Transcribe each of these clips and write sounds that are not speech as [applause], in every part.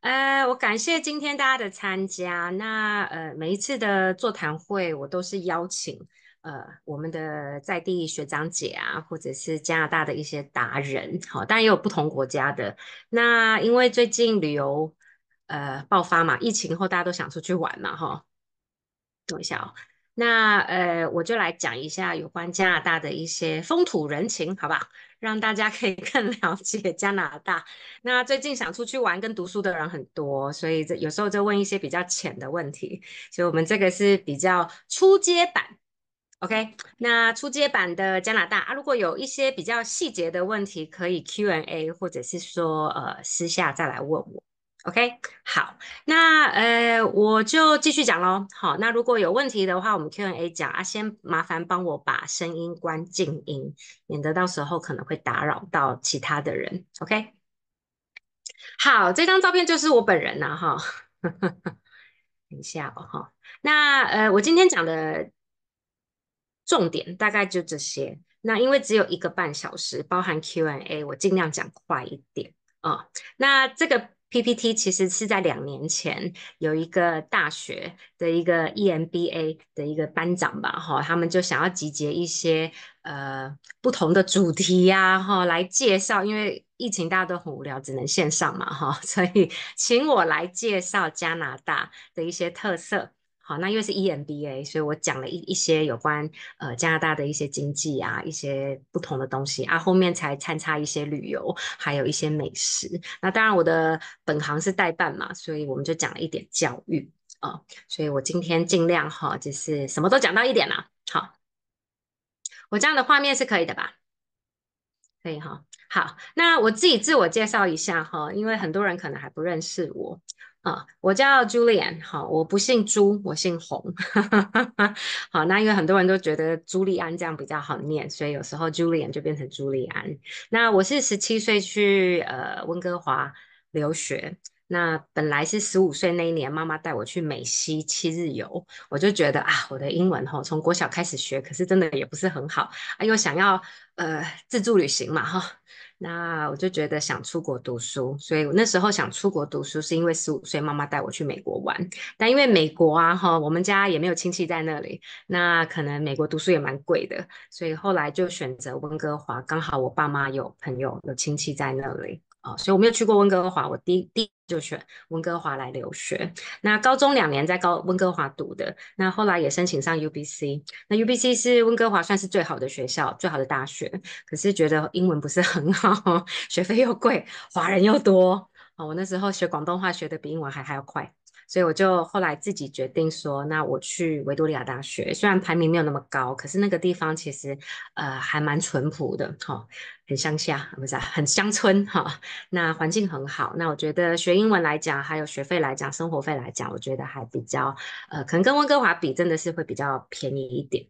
呃，我感谢今天大家的参加。那呃，每一次的座谈会，我都是邀请呃我们的在地学长姐啊，或者是加拿大的一些达人，好，但也有不同国家的。那因为最近旅游呃爆发嘛，疫情后大家都想出去玩嘛，哈。等一下哦。那呃，我就来讲一下有关加拿大的一些风土人情，好不好？让大家可以 [laughs] 更了解加拿大。那最近想出去玩跟读书的人很多，所以这有时候就问一些比较浅的问题，所以我们这个是比较初阶版，OK？那初阶版的加拿大啊，如果有一些比较细节的问题，可以 Q&A 或者是说呃私下再来问我。OK，好，那呃，我就继续讲喽。好，那如果有问题的话，我们 Q&A 讲啊。先麻烦帮我把声音关静音，免得到时候可能会打扰到其他的人。OK，好，这张照片就是我本人呢，哈。[laughs] 等一下哦，哈。那呃，我今天讲的重点大概就这些。那因为只有一个半小时，包含 Q&A，我尽量讲快一点啊。那这个。PPT 其实是在两年前，有一个大学的一个 EMBA 的一个班长吧，哈，他们就想要集结一些呃不同的主题呀，哈，来介绍，因为疫情大家都很无聊，只能线上嘛，哈，所以请我来介绍加拿大的一些特色。好，那因为是 EMBA，所以我讲了一一些有关呃加拿大的一些经济啊，一些不同的东西啊，后面才参差一些旅游，还有一些美食。那当然我的本行是代办嘛，所以我们就讲了一点教育啊，所以我今天尽量哈，就是什么都讲到一点啦。好，我这样的画面是可以的吧？可以哈。好，那我自己自我介绍一下哈，因为很多人可能还不认识我。我叫 Julian，好，我不姓朱，我姓洪。好，那因为很多人都觉得朱利安这样比较好念，所以有时候 Julian 就变成朱利安。那我是十七岁去呃温哥华留学，那本来是十五岁那一年妈妈带我去美西七日游，我就觉得啊，我的英文吼从国小开始学，可是真的也不是很好啊，又想要呃自助旅行嘛，哈。那我就觉得想出国读书，所以那时候想出国读书是因为十五岁妈妈带我去美国玩，但因为美国啊哈，我们家也没有亲戚在那里，那可能美国读书也蛮贵的，所以后来就选择温哥华，刚好我爸妈有朋友有亲戚在那裡。啊，所以我没有去过温哥华，我第第一就选温哥华来留学。那高中两年在高温哥华读的，那后来也申请上 UBC。那 UBC 是温哥华算是最好的学校，最好的大学。可是觉得英文不是很好，[laughs] 学费又贵，华人又多。啊，我那时候学广东话学的比英文还还要快。所以我就后来自己决定说，那我去维多利亚大学，虽然排名没有那么高，可是那个地方其实呃还蛮淳朴的哈，很乡下不是很乡村哈，那环境很好。那我觉得学英文来讲，还有学费来讲，生活费来讲，我觉得还比较呃，可能跟温哥华比，真的是会比较便宜一点。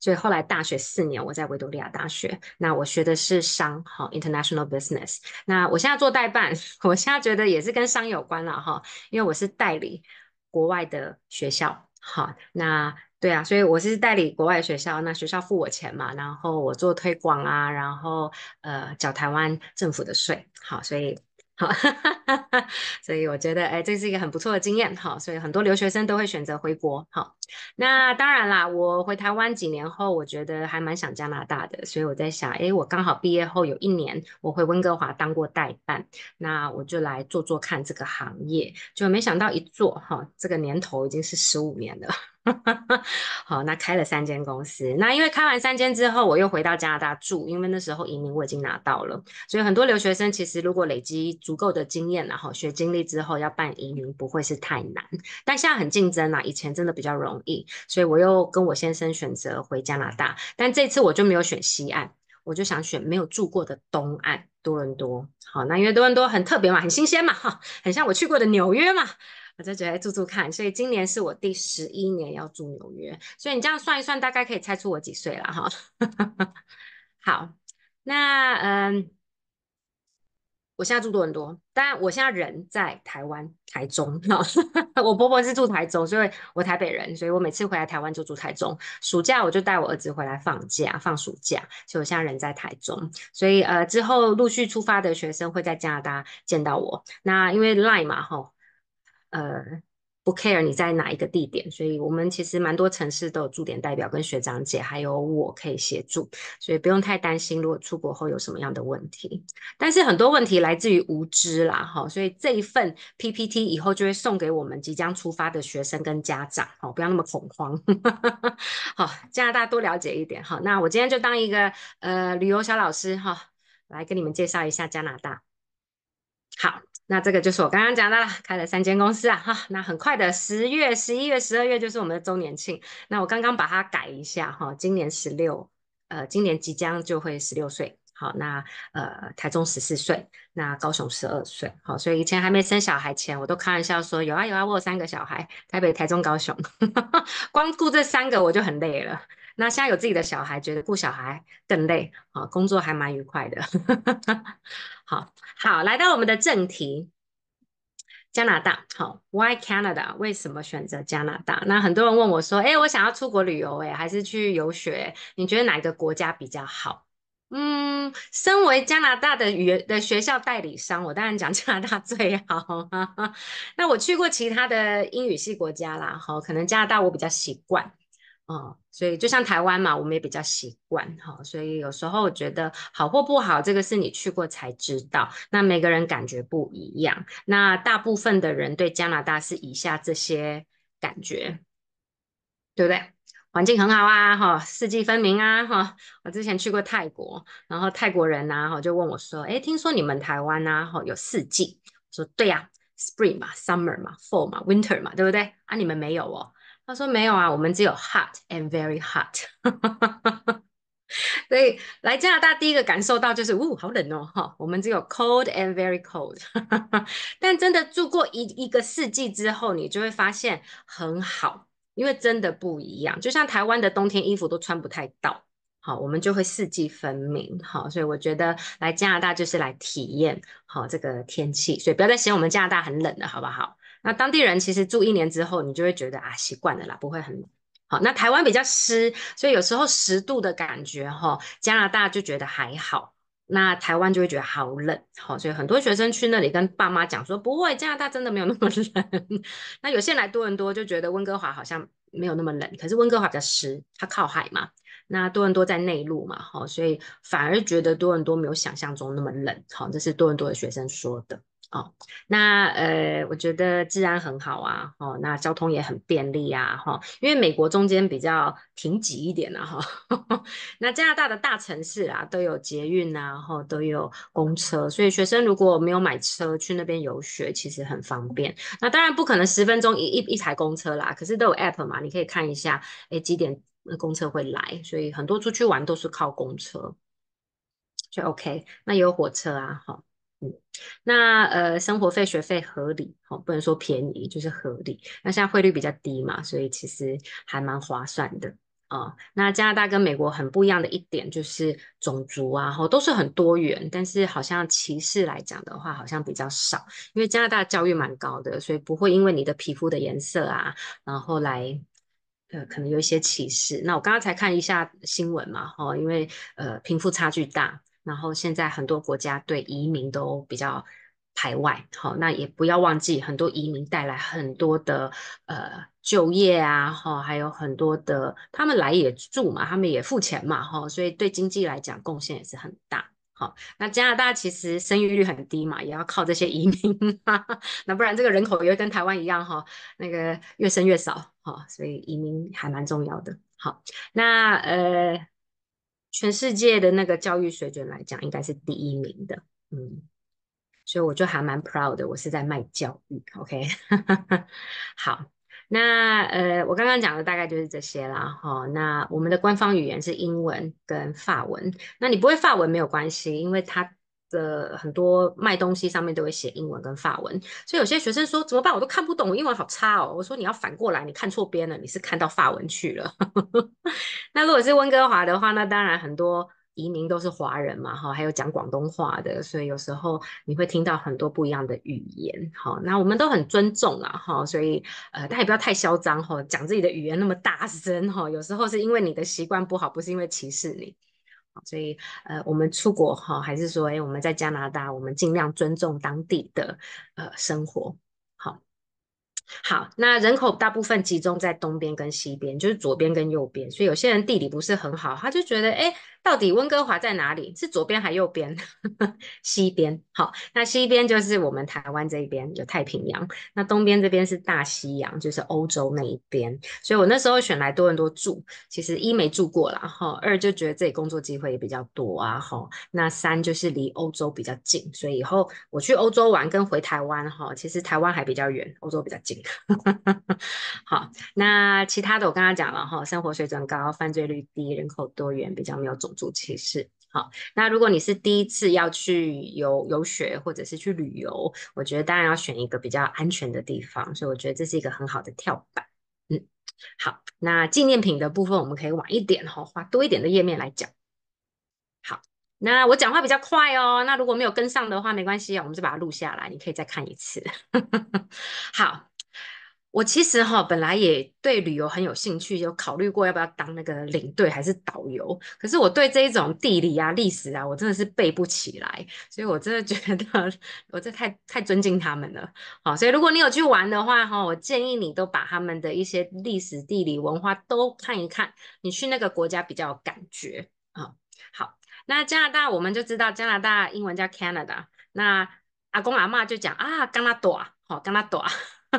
所以后来大学四年，我在维多利亚大学，那我学的是商哈，international business。那我现在做代办，[laughs] 我现在觉得也是跟商有关了哈，因为我是代理国外的学校好，那对啊，所以我是代理国外学校，那学校付我钱嘛，然后我做推广啊，然后呃缴台湾政府的税，好，所以。好，[laughs] 所以我觉得，哎，这是一个很不错的经验。好，所以很多留学生都会选择回国。好，那当然啦，我回台湾几年后，我觉得还蛮想加拿大的，所以我在想，哎，我刚好毕业后有一年，我回温哥华当过代办，那我就来做做看这个行业，就没想到一做，哈，这个年头已经是十五年了。[laughs] 好，那开了三间公司。那因为开完三间之后，我又回到加拿大住，因为那时候移民我已经拿到了。所以很多留学生其实如果累积足够的经验，然后学经历之后，要办移民不会是太难。但现在很竞争啊，以前真的比较容易。所以我又跟我先生选择回加拿大，但这次我就没有选西岸，我就想选没有住过的东岸多伦多。好，那因为多伦多很特别嘛，很新鲜嘛，哈，很像我去过的纽约嘛。我在准得住住看，所以今年是我第十一年要住纽约，所以你这样算一算，大概可以猜出我几岁了哈。[laughs] 好，那嗯，我现在住多很多，但我现在人在台湾台中哈。[laughs] 我伯伯是住台中，所以我台北人，所以我每次回来台湾就住台中。暑假我就带我儿子回来放假放暑假，所以我现在人在台中，所以呃之后陆续出发的学生会在加拿大见到我。那因为 Line 嘛哈。呃，不 care 你在哪一个地点，所以我们其实蛮多城市都有驻点代表跟学长姐，还有我可以协助，所以不用太担心，如果出国后有什么样的问题。但是很多问题来自于无知啦，哈，所以这一份 PPT 以后就会送给我们即将出发的学生跟家长，哈，不要那么恐慌，好，加拿大多了解一点，哈，那我今天就当一个呃旅游小老师，哈，来跟你们介绍一下加拿大，好。那这个就是我刚刚讲的了，开了三间公司啊，哈，那很快的，十月、十一月、十二月就是我们的周年庆。那我刚刚把它改一下哈，今年十六，呃，今年即将就会十六岁，好，那呃，台中十四岁，那高雄十二岁，好，所以以前还没生小孩前，我都开玩笑说有啊有啊，我有三个小孩，台北、台中、高雄，[laughs] 光顾这三个我就很累了。那现在有自己的小孩，觉得顾小孩更累啊，工作还蛮愉快的。[laughs] 好好，来到我们的正题，加拿大。好，Why Canada？为什么选择加拿大？那很多人问我说：“哎，我想要出国旅游，哎，还是去游学，你觉得哪个国家比较好？”嗯，身为加拿大的语的学校代理商，我当然讲 [laughs] 加拿大最好。[laughs] 那我去过其他的英语系国家啦，好，可能加拿大我比较习惯。哦，所以就像台湾嘛，我们也比较习惯哈，所以有时候我觉得好或不好，这个是你去过才知道。那每个人感觉不一样。那大部分的人对加拿大是以下这些感觉，对不对？环境很好啊，哈，四季分明啊，哈。我之前去过泰国，然后泰国人呐，哈，就问我说，哎，听说你们台湾呐，哈，有四季？我说对呀，spring 嘛，summer 嘛，fall 嘛，winter 嘛，对不对？啊，你们没有哦。他说没有啊，我们只有 hot and very hot，[laughs] 所以来加拿大第一个感受到就是，呜，好冷哦，哈，我们只有 cold and very cold，[laughs] 但真的住过一一个四季之后，你就会发现很好，因为真的不一样，就像台湾的冬天衣服都穿不太到，好，我们就会四季分明，好，所以我觉得来加拿大就是来体验好这个天气，所以不要再嫌我们加拿大很冷了，好不好？那当地人其实住一年之后，你就会觉得啊，习惯了啦，不会很好，那台湾比较湿，所以有时候十度的感觉，哈，加拿大就觉得还好，那台湾就会觉得好冷，好，所以很多学生去那里跟爸妈讲说，不会，加拿大真的没有那么冷。[laughs] 那有些来多伦多就觉得温哥华好像没有那么冷，可是温哥华比较湿，它靠海嘛，那多伦多在内陆嘛，好，所以反而觉得多伦多没有想象中那么冷，好，这是多伦多的学生说的。哦，那呃，我觉得治安很好啊，哦，那交通也很便利啊，哈，因为美国中间比较挺挤一点啊，哈，[laughs] 那加拿大的大城市啊都有捷运呐，哈，都有公车，所以学生如果没有买车去那边游学，其实很方便。那当然不可能十分钟一一一台公车啦，可是都有 app 嘛，你可以看一下，哎，几点公车会来，所以很多出去玩都是靠公车，就 OK。那有火车啊，哈。那呃，生活费、学费合理，好，不能说便宜，就是合理。那现在汇率比较低嘛，所以其实还蛮划算的啊。那加拿大跟美国很不一样的一点就是种族啊，哈，都是很多元，但是好像歧视来讲的话，好像比较少。因为加拿大教育蛮高的，所以不会因为你的皮肤的颜色啊，然后来呃，可能有一些歧视。那我刚刚才看一下新闻嘛，哈，因为呃，贫富差距大。然后现在很多国家对移民都比较排外，好，那也不要忘记，很多移民带来很多的呃就业啊，哈，还有很多的他们来也住嘛，他们也付钱嘛，哈，所以对经济来讲贡献也是很大，好，那加拿大其实生育率很低嘛，也要靠这些移民，[laughs] 那不然这个人口也会跟台湾一样哈，那个越生越少，哈，所以移民还蛮重要的，好，那呃。全世界的那个教育水准来讲，应该是第一名的，嗯，所以我就还蛮 proud 的，我是在卖教育，OK，[laughs] 好，那呃，我刚刚讲的大概就是这些啦，哈，那我们的官方语言是英文跟法文，那你不会法文没有关系，因为它。的很多卖东西上面都会写英文跟法文，所以有些学生说怎么办？我都看不懂，我英文好差哦。我说你要反过来，你看错边了，你是看到法文去了。[laughs] 那如果是温哥华的话，那当然很多移民都是华人嘛，哈，还有讲广东话的，所以有时候你会听到很多不一样的语言，好，那我们都很尊重啊，哈，所以呃，大家不要太嚣张，哈，讲自己的语言那么大声，哈，有时候是因为你的习惯不好，不是因为歧视你。所以，呃，我们出国哈，还是说，哎，我们在加拿大，我们尽量尊重当地的呃生活。好，好，那人口大部分集中在东边跟西边，就是左边跟右边。所以有些人地理不是很好，他就觉得，哎。到底温哥华在哪里？是左边还是右边？[laughs] 西边好，那西边就是我们台湾这一边有太平洋，那东边这边是大西洋，就是欧洲那一边。所以我那时候选来多伦多住，其实一没住过啦，哈，二就觉得自己工作机会也比较多啊哈，那三就是离欧洲比较近，所以以后我去欧洲玩跟回台湾哈，其实台湾还比较远，欧洲比较近。[laughs] 好，那其他的我刚刚讲了哈，生活水准高，犯罪率低，人口多元，比较没有种。主题是好，那如果你是第一次要去游游学或者是去旅游，我觉得当然要选一个比较安全的地方，所以我觉得这是一个很好的跳板。嗯，好，那纪念品的部分我们可以晚一点哦，花多一点的页面来讲。好，那我讲话比较快哦，那如果没有跟上的话没关系啊，我们就把它录下来，你可以再看一次。[laughs] 好。我其实哈本来也对旅游很有兴趣，有考虑过要不要当那个领队还是导游，可是我对这一种地理啊、历史啊，我真的是背不起来，所以我真的觉得我这太太尊敬他们了。好，所以如果你有去玩的话哈，我建议你都把他们的一些历史、地理、文化都看一看，你去那个国家比较有感觉啊。好，那加拿大我们就知道加拿大英文叫 Canada，那阿公阿妈就讲啊加拿大，好加拿大。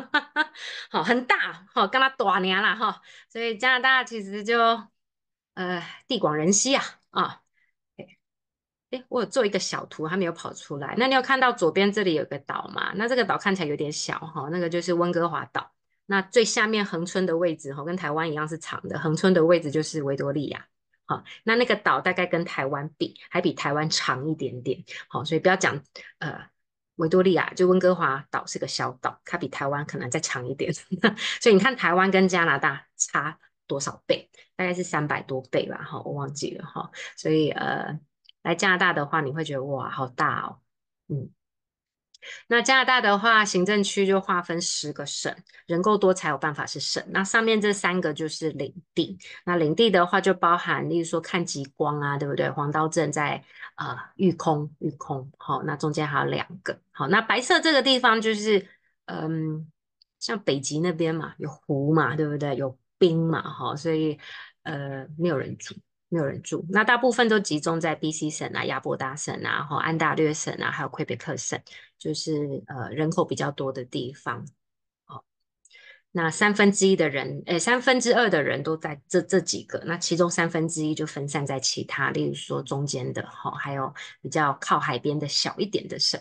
哈，[laughs] 好很大，好，跟他多年了哈，所以加拿大其实就呃地广人稀啊，啊，哎，我有做一个小图，还没有跑出来。那你有看到左边这里有个岛吗？那这个岛看起来有点小哈，那个就是温哥华岛。那最下面横村的位置哈，跟台湾一样是长的，横村的位置就是维多利亚。好，那那个岛大概跟台湾比，还比台湾长一点点。好，所以不要讲呃。维多利亚就温哥华岛是个小岛，它比台湾可能再长一点，[laughs] 所以你看台湾跟加拿大差多少倍？大概是三百多倍吧，哈，我忘记了哈，所以呃，来加拿大的话，你会觉得哇，好大哦，嗯。那加拿大的话，行政区就划分十个省，人够多才有办法是省。那上面这三个就是领地。那领地的话，就包含，例如说看极光啊，对不对？黄刀镇在呃育空，育空。好，那中间还有两个。好，那白色这个地方就是，嗯，像北极那边嘛，有湖嘛，对不对？有冰嘛，哈，所以呃没有人住。没有人住，那大部分都集中在 B.C 省啊、亚伯达省啊、后安大略省啊，还有魁北克省，就是呃人口比较多的地方。好，那三分之一的人，诶，三分之二的人都在这这几个，那其中三分之一就分散在其他，例如说中间的，哦，还有比较靠海边的小一点的省。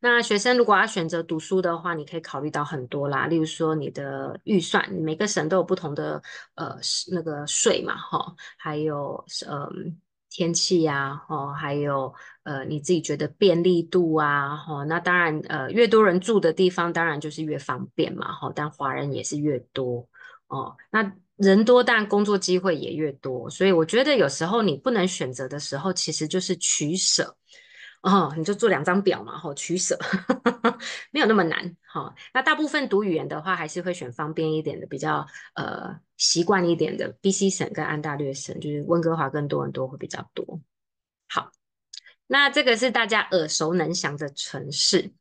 那学生如果要选择读书的话，你可以考虑到很多啦，例如说你的预算，每个省都有不同的呃那个税嘛，哈，还有嗯天气啊，哈，还有呃你自己觉得便利度啊，哈，那当然呃越多人住的地方当然就是越方便嘛，哈，但华人也是越多哦，那人多但工作机会也越多，所以我觉得有时候你不能选择的时候，其实就是取舍。哦，你就做两张表嘛，哈，取舍 [laughs] 没有那么难，哈。那大部分读语言的话，还是会选方便一点的，比较呃习惯一点的。B C 省跟安大略省，就是温哥华更多人多会比较多。好，那这个是大家耳熟能详的城市，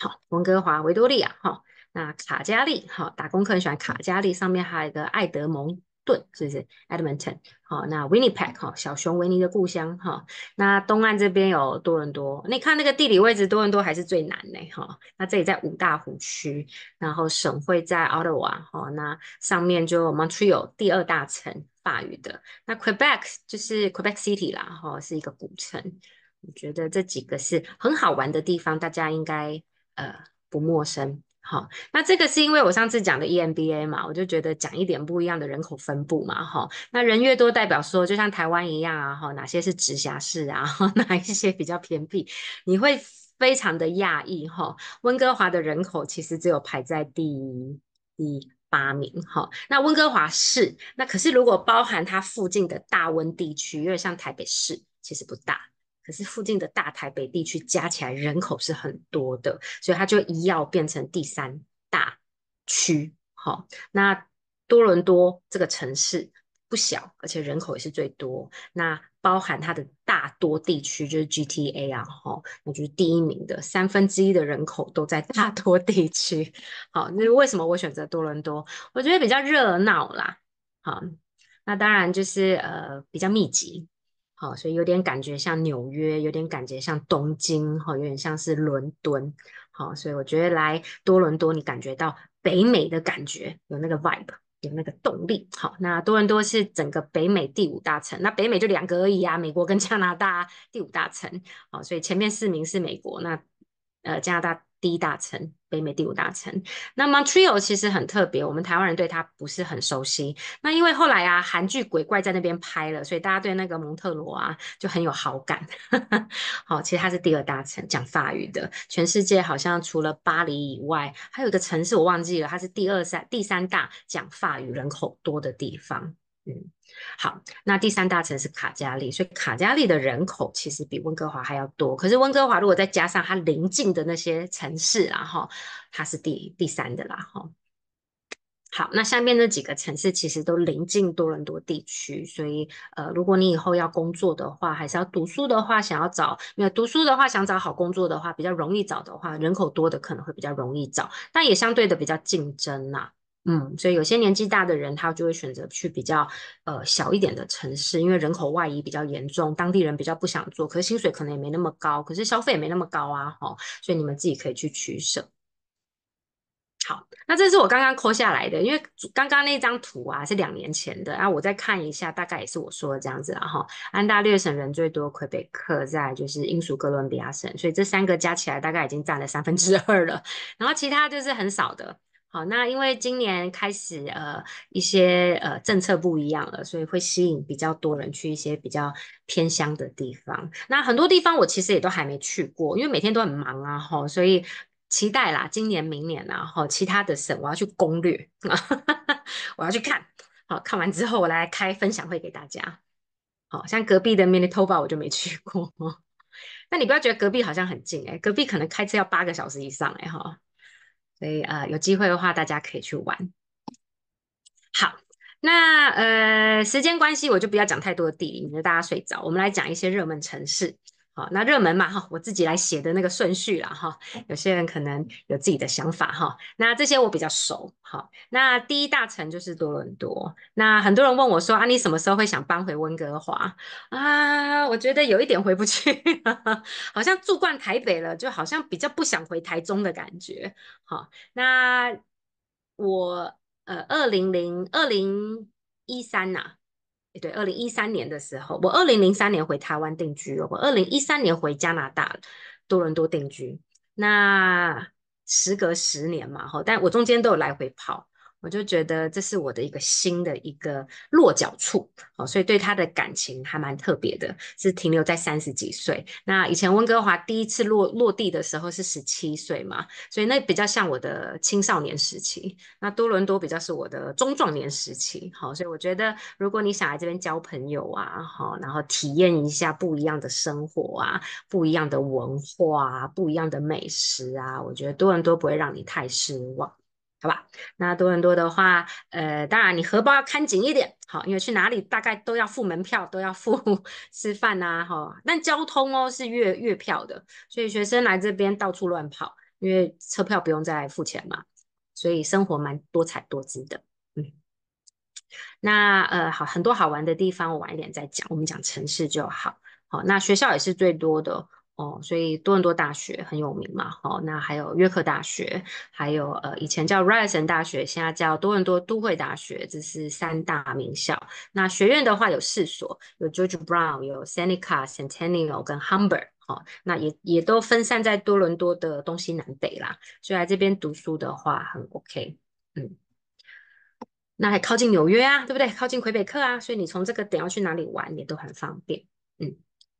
好，温哥华、维多利亚，哈，那卡加利，哈，打工客很喜欢卡加利，上面还有一个爱德蒙。顿是不是 Edmonton 好，那 Winnipeg 哈，小熊维尼的故乡哈，那东岸这边有多伦多，你看那个地理位置，多伦多还是最南呢，哈，那这里在五大湖区，然后省会在 Ottawa 哈，那上面就 Montreal 第二大城，法语的，那 Quebec 就是 Quebec City 啦哈，是一个古城，我觉得这几个是很好玩的地方，大家应该呃不陌生。好，那这个是因为我上次讲的 EMBA 嘛，我就觉得讲一点不一样的人口分布嘛，哈，那人越多代表说，就像台湾一样啊，哈，哪些是直辖市啊，[laughs] 哪一些比较偏僻，你会非常的讶异，哈，温哥华的人口其实只有排在第第八名，哈，那温哥华市，那可是如果包含它附近的大温地区，因为像台北市，其实不大。可是附近的大台北地区加起来人口是很多的，所以它就一要变成第三大区。好，那多伦多这个城市不小，而且人口也是最多。那包含它的大多地区就是 GTA 啊，哈，那就是第一名的，三分之一的人口都在大多地区。好，那为什么我选择多伦多？我觉得比较热闹啦。好，那当然就是呃比较密集。好，所以有点感觉像纽约，有点感觉像东京，哦，有点像是伦敦。好，所以我觉得来多伦多，你感觉到北美的感觉，有那个 vibe，有那个动力。好，那多伦多是整个北美第五大城，那北美就两个而已啊，美国跟加拿大第五大城。好，所以前面四名是美国，那呃加拿大。第一大城，北美第五大城。那么 Montreal 其实很特别，我们台湾人对他不是很熟悉。那因为后来啊，韩剧鬼怪在那边拍了，所以大家对那个蒙特罗啊就很有好感。[laughs] 好，其实它是第二大城，讲法语的。全世界好像除了巴黎以外，还有一个城市我忘记了，它是第二三第三大讲法语人口多的地方。嗯，好，那第三大城市卡加利，所以卡加利的人口其实比温哥华还要多。可是温哥华如果再加上它邻近的那些城市，然后它是第第三的啦，哈。好，那下面那几个城市其实都临近多伦多地区，所以呃，如果你以后要工作的话，还是要读书的话，想要找没有读书的话想找好工作的话，比较容易找的话，人口多的可能会比较容易找，但也相对的比较竞争呐。嗯，所以有些年纪大的人，他就会选择去比较呃小一点的城市，因为人口外移比较严重，当地人比较不想做，可是薪水可能也没那么高，可是消费也没那么高啊，哈，所以你们自己可以去取舍。好，那这是我刚刚抠下来的，因为刚刚那张图啊是两年前的，然我再看一下，大概也是我说的这样子，然后安大略省人最多，魁北克在就是英属哥伦比亚省，所以这三个加起来大概已经占了三分之二了，然后其他就是很少的。好，那因为今年开始，呃，一些呃政策不一样了，所以会吸引比较多人去一些比较偏乡的地方。那很多地方我其实也都还没去过，因为每天都很忙啊，哈，所以期待啦，今年、明年啊，哈，其他的省我要去攻略 [laughs] 我要去看，好看完之后我来开分享会给大家。好像隔壁的 Manitoba 我就没去过，[laughs] 那你不要觉得隔壁好像很近哎，隔壁可能开车要八个小时以上哎，哈。所以啊，有机会的话，大家可以去玩。好，那呃，时间关系，我就不要讲太多的地理，免得大家睡着。我们来讲一些热门城市。好，那热门嘛哈，我自己来写的那个顺序啦哈。有些人可能有自己的想法哈。那这些我比较熟。好，那第一大城就是多伦多。那很多人问我说啊，你什么时候会想搬回温哥华啊？我觉得有一点回不去，好像住惯台北了，就好像比较不想回台中的感觉。好，那我呃，二零零二零一三呐。对，二零一三年的时候，我二零零三年回台湾定居哦，二零一三年回加拿大多伦多定居。那时隔十年嘛，哈，但我中间都有来回跑。我就觉得这是我的一个新的一个落脚处，哦，所以对他的感情还蛮特别的，是停留在三十几岁。那以前温哥华第一次落落地的时候是十七岁嘛，所以那比较像我的青少年时期。那多伦多比较是我的中壮年时期，好，所以我觉得如果你想来这边交朋友啊，好，然后体验一下不一样的生活啊，不一样的文化啊，不一样的美食啊，我觉得多伦多不会让你太失望。好吧，那多伦多的话，呃，当然你荷包要看紧一点，好，因为去哪里大概都要付门票，都要付 [laughs] 吃饭呐，哈，但交通哦是月月票的，所以学生来这边到处乱跑，因为车票不用再付钱嘛，所以生活蛮多彩多姿的，嗯，那呃好，很多好玩的地方我晚一点再讲，我们讲城市就好，好，那学校也是最多的。哦，所以多伦多大学很有名嘛，好，那还有约克大学，还有呃以前叫 Ryerson 大学，现在叫多伦多都会大学，这是三大名校。那学院的话有四所，有 George Brown，有 Seneca、Centennial 跟 Humber，好，那也也都分散在多伦多的东西南北啦，所以来这边读书的话很 OK，嗯，那还靠近纽约啊，对不对？靠近魁北克啊，所以你从这个点要去哪里玩也都很方便，嗯。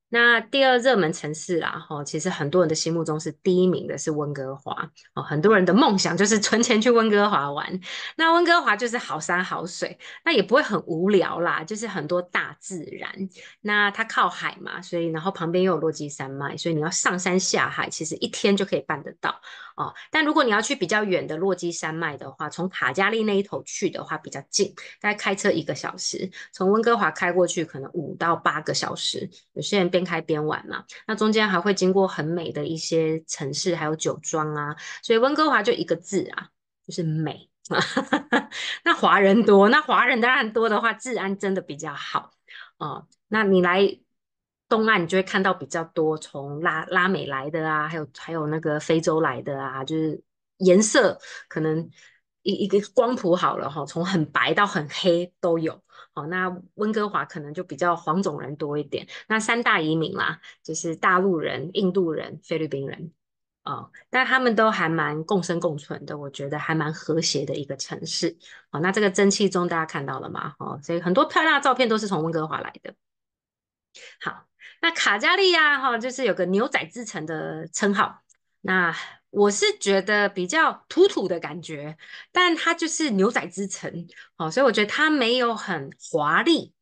那第二热门城市啦，哈，其实很多人的心目中是第一名的，是温哥华哦。很多人的梦想就是 [laughs] 存钱去温哥华玩。那温哥华就是好山好水，那也不会很无聊啦，就是很多大自然。那它靠海嘛，所以然后旁边又有落基山脉，所以你要上山下海，其实一天就可以办得到哦。但如果你要去比较远的落基山脉的话，从卡加利那一头去的话比较近，大概开车一个小时；从温哥华开过去可能五到八个小时，有些人。边开边玩嘛，那中间还会经过很美的一些城市，还有酒庄啊，所以温哥华就一个字啊，就是美啊。[laughs] 那华人多，那华人当然多的话，治安真的比较好哦，那你来东岸，你就会看到比较多从拉拉美来的啊，还有还有那个非洲来的啊，就是颜色可能一一个光谱好了哈，从很白到很黑都有。哦，那温哥华可能就比较黄种人多一点，那三大移民啦，就是大陆人、印度人、菲律宾人哦，但他们都还蛮共生共存的，我觉得还蛮和谐的一个城市。哦，那这个蒸汽中大家看到了吗？哦，所以很多漂亮的照片都是从温哥华来的。好，那卡加利亚哈，就是有个牛仔之城的称号。那我是觉得比较土土的感觉，但它就是牛仔之城，好，所以我觉得它没有很华丽，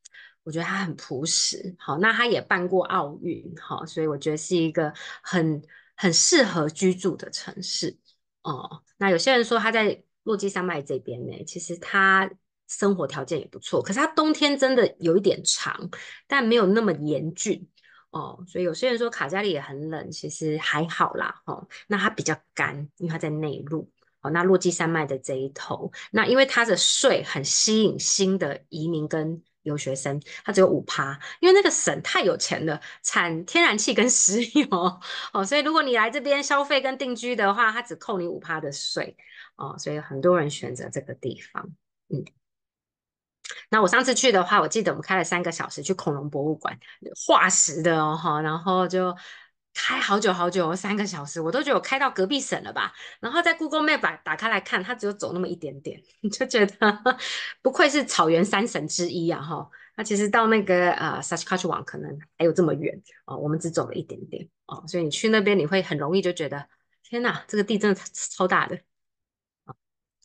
我觉得它很朴实，好，那它也办过奥运，好，所以我觉得是一个很很适合居住的城市，哦，那有些人说它在落基山脉这边呢，其实它生活条件也不错，可是它冬天真的有一点长，但没有那么严峻。哦，所以有些人说卡加里也很冷，其实还好啦，哦，那它比较干，因为它在内陆。哦，那落基山脉的这一头，那因为它的税很吸引新的移民跟留学生，它只有五趴，因为那个省太有钱了，产天然气跟石油。哦，所以如果你来这边消费跟定居的话，它只扣你五趴的税。哦，所以很多人选择这个地方，嗯。那我上次去的话，我记得我们开了三个小时去恐龙博物馆，化石的哦哈，然后就开好久好久，三个小时，我都觉得我开到隔壁省了吧。然后在 Google Map 打开来看，它只有走那么一点点，[laughs] 就觉得不愧是草原三省之一啊哈。那其实到那个呃 Saskatchewan 可能还有这么远哦，我们只走了一点点哦，所以你去那边你会很容易就觉得，天哪，这个地真的超大的，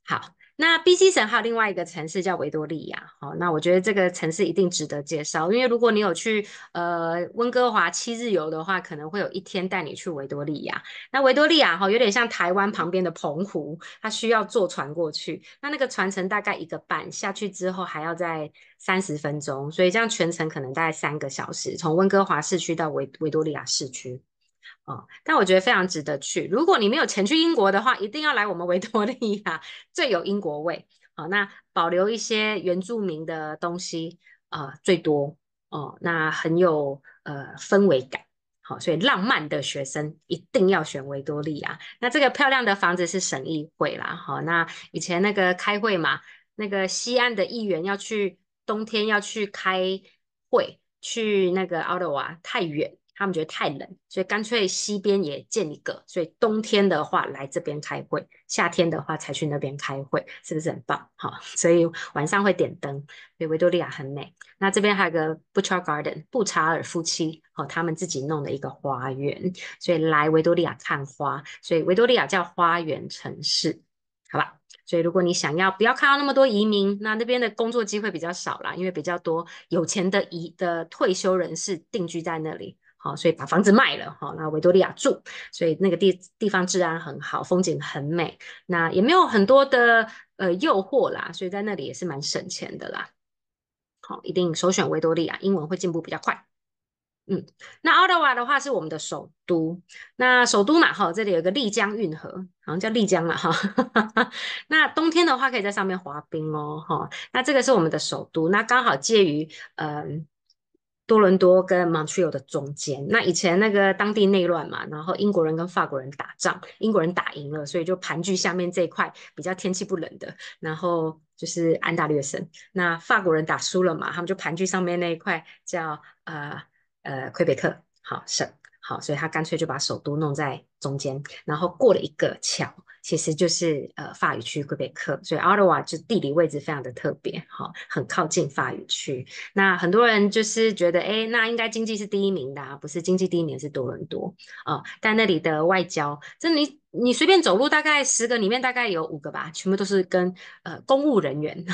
好。那 B.C 省还有另外一个城市叫维多利亚，好，那我觉得这个城市一定值得介绍，因为如果你有去呃温哥华七日游的话，可能会有一天带你去维多利亚。那维多利亚哈有点像台湾旁边的澎湖，它需要坐船过去，那那个船程大概一个半下去之后还要再三十分钟，所以这样全程可能大概三个小时，从温哥华市区到维维多利亚市区。哦，但我觉得非常值得去。如果你没有钱去英国的话，一定要来我们维多利亚，最有英国味。好，那保留一些原住民的东西啊，最多哦，那很有呃氛围感。好，所以浪漫的学生一定要选维多利亚。那这个漂亮的房子是省议会啦。好，那以前那个开会嘛，那个西岸的议员要去冬天要去开会，去那个奥德瓦太远。他们觉得太冷，所以干脆西边也建一个。所以冬天的话来这边开会，夏天的话才去那边开会，是不是很棒？好，所以晚上会点灯，所以维多利亚很美。那这边还有个 Butcher Garden，布查尔夫妻哦，他们自己弄的一个花园。所以来维多利亚看花，所以维多利亚叫花园城市，好吧？所以如果你想要不要看到那么多移民，那那边的工作机会比较少啦，因为比较多有钱的移的退休人士定居在那里。好，所以把房子卖了，好，那维多利亚住，所以那个地地方治安很好，风景很美，那也没有很多的呃诱惑啦，所以在那里也是蛮省钱的啦。好，一定首选维多利亚，英文会进步比较快。嗯，那奥德瓦的话是我们的首都，那首都嘛，哈，这里有个丽江运河，好像叫丽江了哈。[laughs] 那冬天的话可以在上面滑冰哦，哈，那这个是我们的首都，那刚好介于嗯。多伦多跟 Montreal 的中间，那以前那个当地内乱嘛，然后英国人跟法国人打仗，英国人打赢了，所以就盘踞下面这块比较天气不冷的，然后就是安大略省。那法国人打输了嘛，他们就盘踞上面那一块，叫呃呃魁北克好省。好，所以他干脆就把首都弄在中间，然后过了一个桥，其实就是呃法语区魁北克，所以阿尔瓦就地理位置非常的特别，哈，很靠近法语区。那很多人就是觉得，哎，那应该经济是第一名的，不是经济第一名是多伦多啊。但那里的外交，这你你随便走路，大概十个里面大概有五个吧，全部都是跟呃公务人员，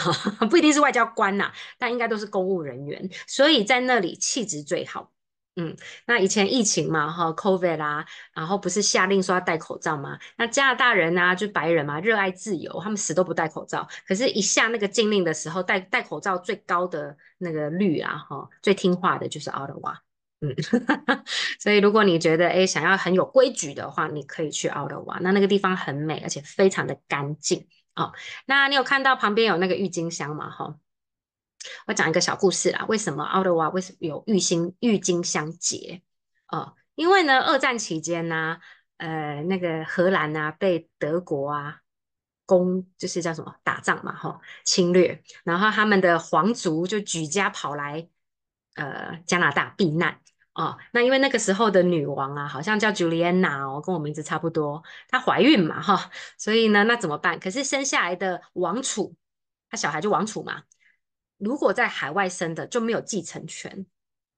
不一定是外交官呐，但应该都是公务人员，所以在那里气质最好。嗯，那以前疫情嘛，哈，COVID 啦，然后不是下令说要戴口罩吗？那加拿大人啊，就白人嘛，热爱自由，他们死都不戴口罩。可是，一下那个禁令的时候，戴戴口罩最高的那个率啊，哈，最听话的就是 Ottawa。嗯，[laughs] 所以如果你觉得诶想要很有规矩的话，你可以去 Ottawa。那那个地方很美，而且非常的干净啊。那你有看到旁边有那个郁金香吗？哈。我讲一个小故事啦，为什么奥利亚为什么有郁金郁金香节？哦，因为呢，二战期间呢，呃，那个荷兰啊被德国啊攻，就是叫什么打仗嘛，哈，侵略，然后他们的皇族就举家跑来呃加拿大避难哦。那因为那个时候的女王啊，好像叫 Juliana 哦，跟我名字差不多，她怀孕嘛，哈，所以呢，那怎么办？可是生下来的王储，她小孩就王储嘛。如果在海外生的就没有继承权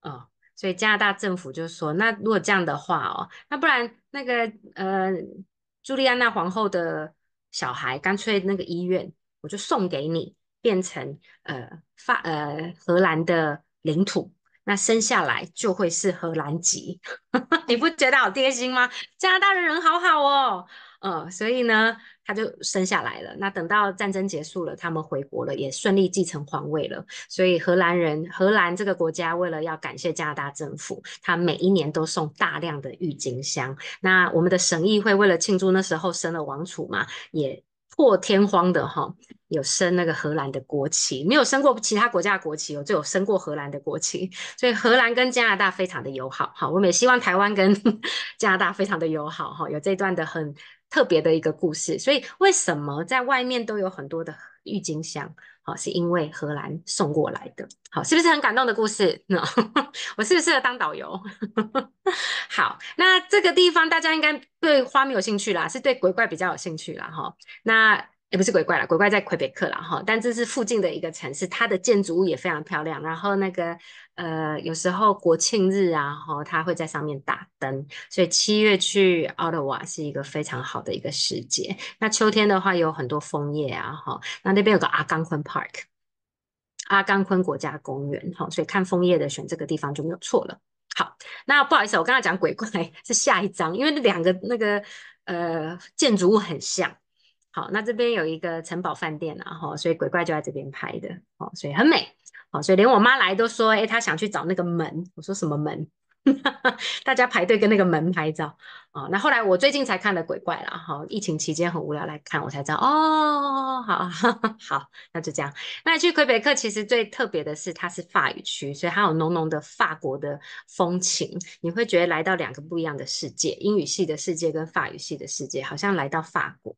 哦，所以加拿大政府就说：那如果这样的话哦，那不然那个呃，朱莉安娜皇后的小孩干脆那个医院我就送给你，变成呃法呃荷兰的领土，那生下来就会是荷兰籍。[laughs] 你不觉得好贴心吗？加拿大的人好好哦。呃，所以呢，他就生下来了。那等到战争结束了，他们回国了，也顺利继承皇位了。所以荷兰人，荷兰这个国家为了要感谢加拿大政府，他每一年都送大量的郁金香。那我们的省议会为了庆祝那时候生了王储嘛，也破天荒的哈有升那个荷兰的国旗，没有升过其他国家的国旗，有就有升过荷兰的国旗。所以荷兰跟加拿大非常的友好哈，我们也希望台湾跟 [laughs] 加拿大非常的友好哈，有这段的很。特别的一个故事，所以为什么在外面都有很多的郁金香？好，是因为荷兰送过来的。好，是不是很感动的故事呢？[laughs] 我适不适合当导游？[laughs] 好，那这个地方大家应该对花没有兴趣啦，是对鬼怪比较有兴趣啦。哈，那。也不是鬼怪了，鬼怪在魁北克了哈，但这是附近的一个城市，它的建筑物也非常漂亮。然后那个呃，有时候国庆日啊，哈，它会在上面打灯，所以七月去奥德瓦是一个非常好的一个时节。那秋天的话，有很多枫叶啊，哈，那那边有个阿冈昆 park，阿冈昆国家公园，哈，所以看枫叶的选这个地方就没有错了。好，那不好意思，我刚才讲鬼怪 [laughs] 是下一张，因为那两个那个呃建筑物很像。好，那这边有一个城堡饭店然哈，所以鬼怪就在这边拍的，哦，所以很美，好，所以连我妈来都说，哎，她想去找那个门，我说什么门？[laughs] 大家排队跟那个门拍照，啊，那后来我最近才看了鬼怪啦，哈，疫情期间很无聊来看，我才知道，哦，好，[laughs] 好，那就这样。那去魁北克其实最特别的是它是法语区，所以它有浓浓的法国的风情，你会觉得来到两个不一样的世界，英语系的世界跟法语系的世界，好像来到法国。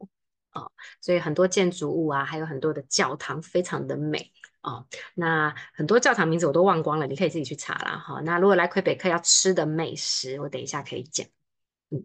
哦，所以很多建筑物啊，还有很多的教堂，非常的美哦。那很多教堂名字我都忘光了，你可以自己去查啦。好，那如果来魁北克要吃的美食，我等一下可以讲。嗯，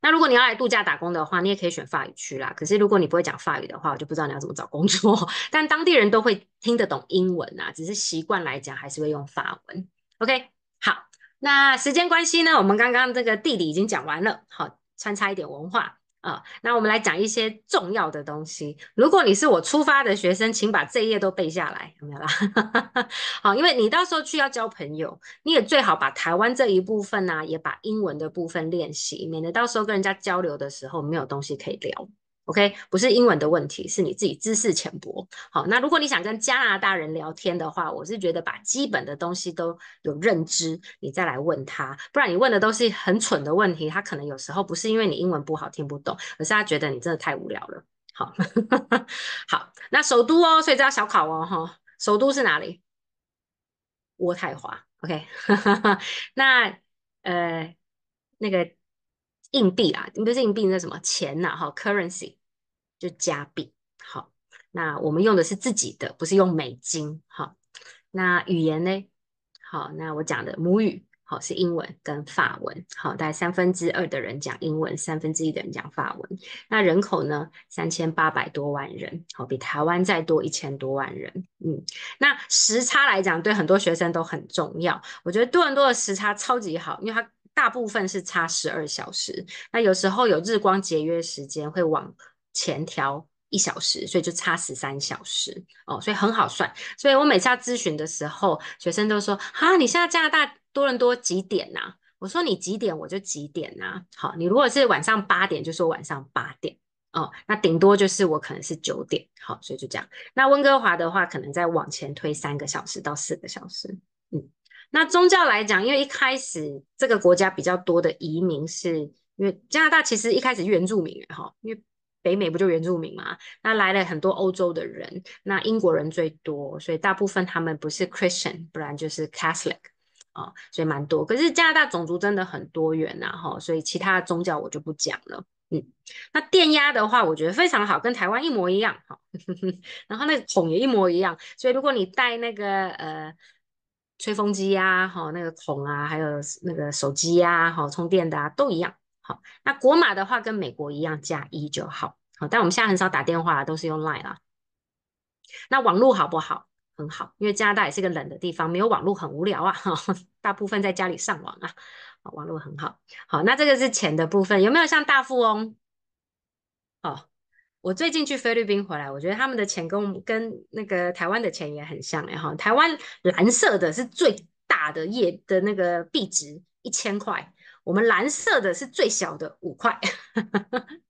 那如果你要来度假打工的话，你也可以选法语区啦。可是如果你不会讲法语的话，我就不知道你要怎么找工作。[laughs] 但当地人都会听得懂英文啊，只是习惯来讲还是会用法文。OK，好，那时间关系呢，我们刚刚这个地理已经讲完了，好，穿插一点文化。啊，那我们来讲一些重要的东西。如果你是我出发的学生，请把这一页都背下来，有没有啦？[laughs] 好，因为你到时候去要交朋友，你也最好把台湾这一部分呢，也把英文的部分练习，免得到时候跟人家交流的时候没有东西可以聊。OK，不是英文的问题，是你自己知识浅薄。好，那如果你想跟加拿大人聊天的话，我是觉得把基本的东西都有认知，你再来问他，不然你问的都是很蠢的问题，他可能有时候不是因为你英文不好听不懂，而是他觉得你真的太无聊了。好，[laughs] 好，那首都哦，所以这要小考哦，哈，首都是哪里？渥太华。OK，[laughs] 那呃，那个。硬币啊，不是硬币，那什么钱呐？哈，currency 就加币。好，那我们用的是自己的，不是用美金。好，那语言呢？好，那我讲的母语好是英文跟法文。好，大概三分之二的人讲英文，三分之一的人讲法文。那人口呢？三千八百多万人。好，比台湾再多一千多万人。嗯，那时差来讲，对很多学生都很重要。我觉得多伦多的时差超级好，因为它。大部分是差十二小时，那有时候有日光节约时间会往前调一小时，所以就差十三小时哦，所以很好算。所以我每次要咨询的时候，学生都说：“哈，你现在加拿大多伦多几点呐？”我说：“你几点我就几点呐。”好，你如果是晚上八点，就说晚上八点哦，那顶多就是我可能是九点。好，所以就这样。那温哥华的话，可能再往前推三个小时到四个小时。嗯。那宗教来讲，因为一开始这个国家比较多的移民，是因为加拿大其实一开始原住民哈，因为北美不就原住民嘛，那来了很多欧洲的人，那英国人最多，所以大部分他们不是 Christian，不然就是 Catholic 啊，所以蛮多。可是加拿大种族真的很多元呐哈，所以其他宗教我就不讲了。嗯，那电压的话，我觉得非常好，跟台湾一模一样哈，[laughs] 然后那个桶也一模一样，所以如果你带那个呃。吹风机呀，哈，那个孔啊，还有那个手机呀，哈，充电的啊，都一样，好。那国码的话跟美国一样加一就好，好。但我们现在很少打电话，都是用 Line 啊。那网络好不好？很好，因为加拿大也是个冷的地方，没有网络很无聊啊，哈。[laughs] 大部分在家里上网啊，好，网络很好。好，那这个是钱的部分，有没有像大富翁？哦。我最近去菲律宾回来，我觉得他们的钱跟我们跟那个台湾的钱也很像哎哈。台湾蓝色的是最大的页的那个币值一千块，我们蓝色的是最小的五块。[laughs]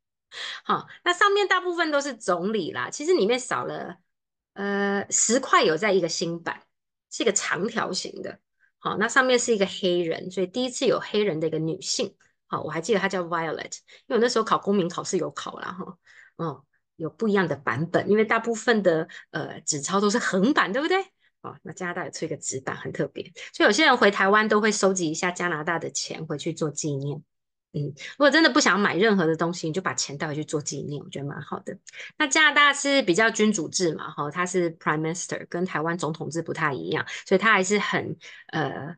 好，那上面大部分都是总理啦。其实里面少了呃十块有在一个新版，是一个长条形的。好，那上面是一个黑人，所以第一次有黑人的一个女性。好，我还记得她叫 Violet，因为我那时候考公民考试有考啦。哈，嗯。有不一样的版本，因为大部分的呃纸钞都是横版，对不对？哦，那加拿大也出一个纸版，很特别。所以有些人回台湾都会收集一下加拿大的钱回去做纪念。嗯，如果真的不想买任何的东西，你就把钱带回去做纪念，我觉得蛮好的。那加拿大是比较君主制嘛，哈，它是 Prime Minister，跟台湾总统制不太一样，所以它还是很呃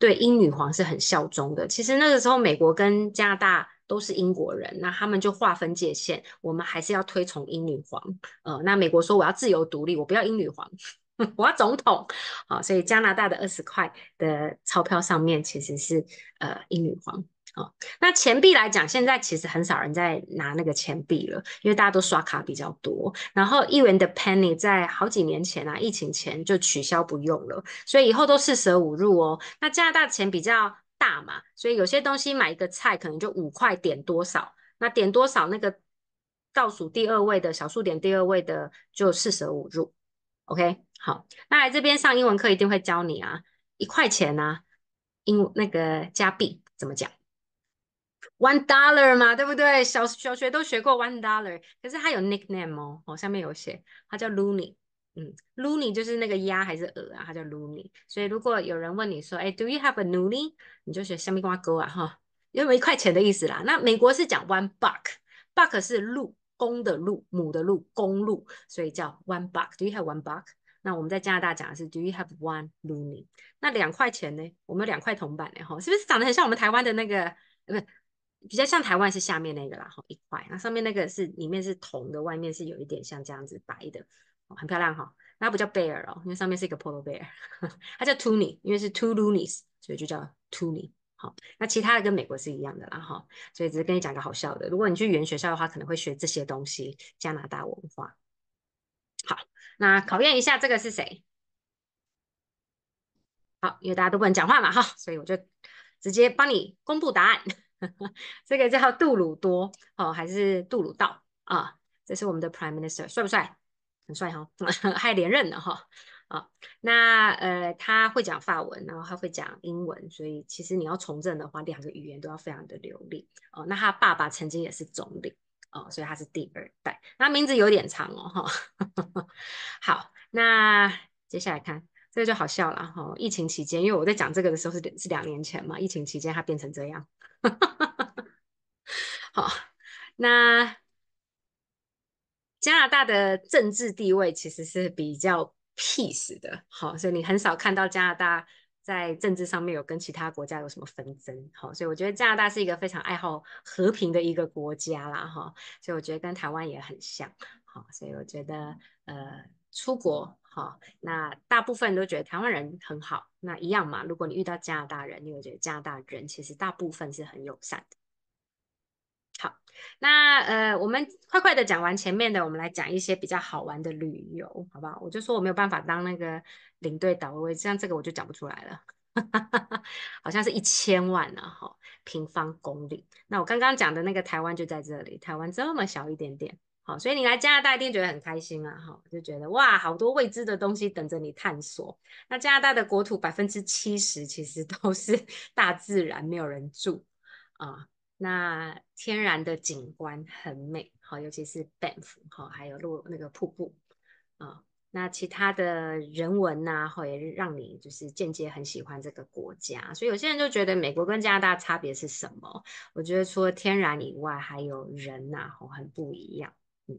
对英女皇是很效忠的。其实那个时候，美国跟加拿大。都是英国人，那他们就划分界限。我们还是要推崇英女皇，呃，那美国说我要自由独立，我不要英女皇，[laughs] 我要总统。好，所以加拿大的二十块的钞票上面其实是呃英女皇。哦，那钱币来讲，现在其实很少人在拿那个钱币了，因为大家都刷卡比较多。然后一元的 penny 在好几年前啊，疫情前就取消不用了，所以以后都四舍五入哦。那加拿大钱比较。嘛，所以有些东西买一个菜可能就五块，点多少？那点多少？那个倒数第二位的小数点第二位的就四舍五入。OK，好，那来这边上英文课一定会教你啊，一块钱啊，英那个加币怎么讲？One dollar 嘛，对不对？小小学都学过 One dollar，可是它有 nickname 哦，哦，上面有写，它叫 Looney。嗯 l o o n i 就是那个鸭还是鹅啊？它叫 l o o n i 所以如果有人问你说，哎，do you have a l o o n i 你就选香蜜瓜哥啊哈，因为一块钱的意思啦。那美国是讲 one buck，buck 是鹿公的鹿，母的鹿公鹿，所以叫 one buck。do you have one buck？那我们在加拿大讲的是 do you have one l o o n i 那两块钱呢？我们两块铜板呢？哈，是不是长得很像我们台湾的那个？不是，比较像台湾是下面那个啦，哈，一块，那上面那个是里面是铜的，外面是有一点像这样子白的。很漂亮哈，那不叫 bear 哦，因为上面是一个 polar bear，[laughs] 它叫 t u n y 因为是 two l u n i s 所以就叫 t u n y 好，那其他的跟美国是一样的啦哈，所以只是跟你讲个好笑的。如果你去语言学校的话，可能会学这些东西，加拿大文化。好，那考验一下这个是谁？好，因为大家都不能讲话嘛哈，所以我就直接帮你公布答案。[laughs] 这个叫杜鲁多，哦，还是杜鲁道啊？这是我们的 prime minister，帅不帅？很帅哈，[laughs] 还连任的哈啊，那呃他会讲法文，然后他会讲英文，所以其实你要从政的话，两个语言都要非常的流利哦。那他爸爸曾经也是总理哦，所以他是第二代，那名字有点长哦哈。[laughs] 好，那接下来看这个就好笑了哈。疫情期间，因为我在讲这个的时候是是两年前嘛，疫情期间他变成这样，[laughs] 好那。加拿大的政治地位其实是比较 peace 的，好，所以你很少看到加拿大在政治上面有跟其他国家有什么纷争，好，所以我觉得加拿大是一个非常爱好和平的一个国家啦，哈，所以我觉得跟台湾也很像，好，所以我觉得，呃，出国，哈，那大部分都觉得台湾人很好，那一样嘛，如果你遇到加拿大人，你会觉得加拿大人其实大部分是很友善的。好，那呃，我们快快的讲完前面的，我们来讲一些比较好玩的旅游，好不好？我就说我没有办法当那个领队导位，像这个我就讲不出来了，[laughs] 好像是一千万呢，哈，平方公里。那我刚刚讲的那个台湾就在这里，台湾这么小一点点，好，所以你来加拿大一定觉得很开心啊，哈，就觉得哇，好多未知的东西等着你探索。那加拿大的国土百分之七十其实都是 [laughs] 大自然，没有人住啊。那天然的景观很美，好，尤其是 b 班夫，好，还有路那个瀑布啊。那其他的人文呢，会让你就是间接很喜欢这个国家。所以有些人就觉得美国跟加拿大差别是什么？我觉得除了天然以外，还有人呐，很不一样。嗯，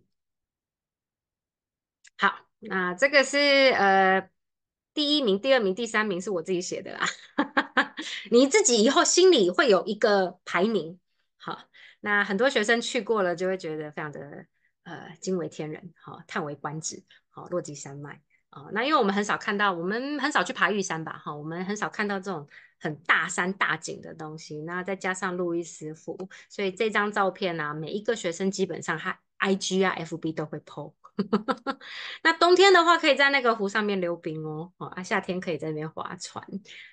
好，那这个是呃，第一名、第二名、第三名是我自己写的啦。[laughs] 你自己以后心里会有一个排名。好，那很多学生去过了，就会觉得非常的呃惊为天人，哦，叹为观止，好，落基山脉，啊，那因为我们很少看到，我们很少去爬玉山吧，哈，我们很少看到这种很大山大景的东西，那再加上路易斯福，所以这张照片呢，每一个学生基本上他 IG 啊 FB 都会 po。[laughs] 那冬天的话，可以在那个湖上面溜冰哦。哦啊，夏天可以在那边划船，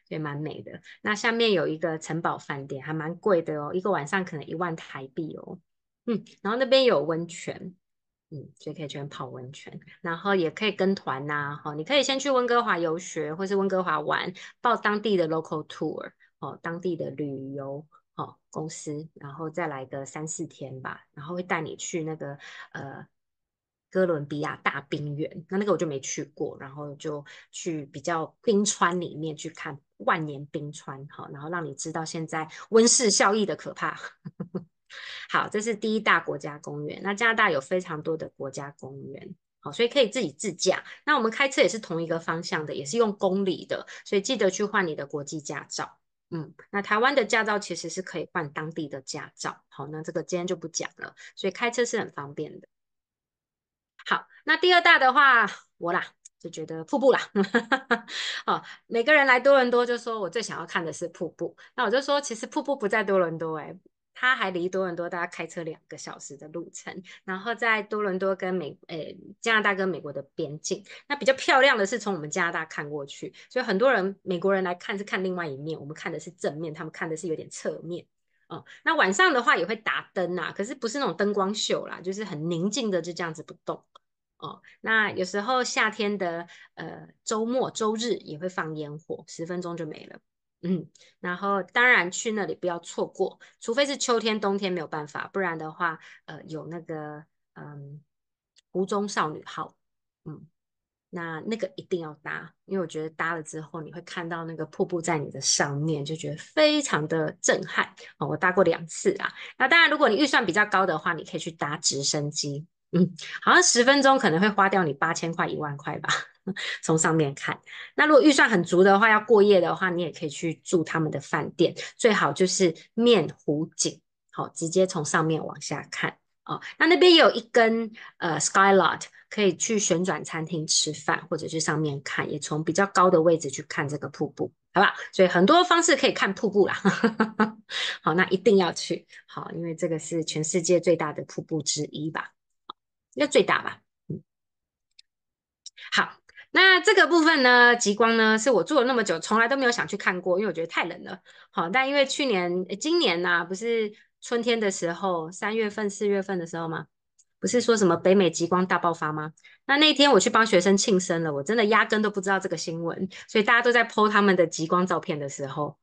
也蛮美的。那下面有一个城堡饭店，还蛮贵的哦，一个晚上可能一万台币哦。嗯，然后那边有温泉，嗯，所以可以去泡温泉。然后也可以跟团呐。哦，你可以先去温哥华游学，或是温哥华玩，报当地的 local tour 哦，当地的旅游哦公司，然后再来个三四天吧，然后会带你去那个呃。哥伦比亚大冰原，那那个我就没去过，然后就去比较冰川里面去看万年冰川，好，然后让你知道现在温室效益的可怕。[laughs] 好，这是第一大国家公园。那加拿大有非常多的国家公园，好，所以可以自己自驾。那我们开车也是同一个方向的，也是用公里的，所以记得去换你的国际驾照。嗯，那台湾的驾照其实是可以换当地的驾照，好，那这个今天就不讲了。所以开车是很方便的。好，那第二大的话，我啦就觉得瀑布啦。[laughs] 好，每个人来多伦多就说我最想要看的是瀑布。那我就说，其实瀑布不在多伦多哎，它还离多伦多大概开车两个小时的路程，然后在多伦多跟美，诶，加拿大跟美国的边境。那比较漂亮的是从我们加拿大看过去，所以很多人美国人来看是看另外一面，我们看的是正面，他们看的是有点侧面。那晚上的话也会打灯呐，可是不是那种灯光秀啦，就是很宁静的就这样子不动。哦，那有时候夏天的呃周末周日也会放烟火，十分钟就没了。嗯，然后当然去那里不要错过，除非是秋天冬天没有办法，不然的话呃有那个嗯湖中少女号，嗯。那那个一定要搭，因为我觉得搭了之后，你会看到那个瀑布在你的上面，就觉得非常的震撼哦。我搭过两次啊。那当然，如果你预算比较高的话，你可以去搭直升机，嗯，好像十分钟可能会花掉你八千块一万块吧。[laughs] 从上面看，那如果预算很足的话，要过夜的话，你也可以去住他们的饭店，最好就是面湖景，好，直接从上面往下看啊。那那边也有一根呃，Sky Lot。可以去旋转餐厅吃饭，或者去上面看，也从比较高的位置去看这个瀑布，好不好？所以很多方式可以看瀑布啦。[laughs] 好，那一定要去，好，因为这个是全世界最大的瀑布之一吧？应该最大吧？嗯。好，那这个部分呢，极光呢，是我住了那么久，从来都没有想去看过，因为我觉得太冷了。好，但因为去年、今年呢，不是春天的时候，三月份、四月份的时候吗？不是说什么北美极光大爆发吗？那那天我去帮学生庆生了，我真的压根都不知道这个新闻，所以大家都在 PO 他们的极光照片的时候，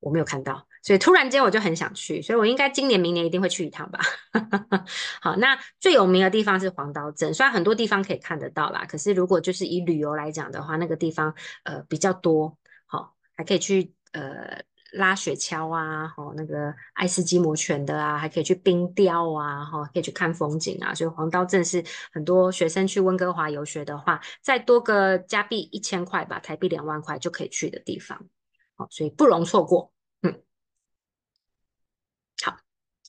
我没有看到，所以突然间我就很想去，所以我应该今年、明年一定会去一趟吧。[laughs] 好，那最有名的地方是黄岛镇，虽然很多地方可以看得到啦，可是如果就是以旅游来讲的话，那个地方呃比较多，好，还可以去呃。拉雪橇啊，吼那个爱斯基摩犬的啊，还可以去冰雕啊，吼可以去看风景啊。所以黄刀镇是很多学生去温哥华游学的话，再多个加币一千块吧，台币两万块就可以去的地方，好，所以不容错过。嗯，好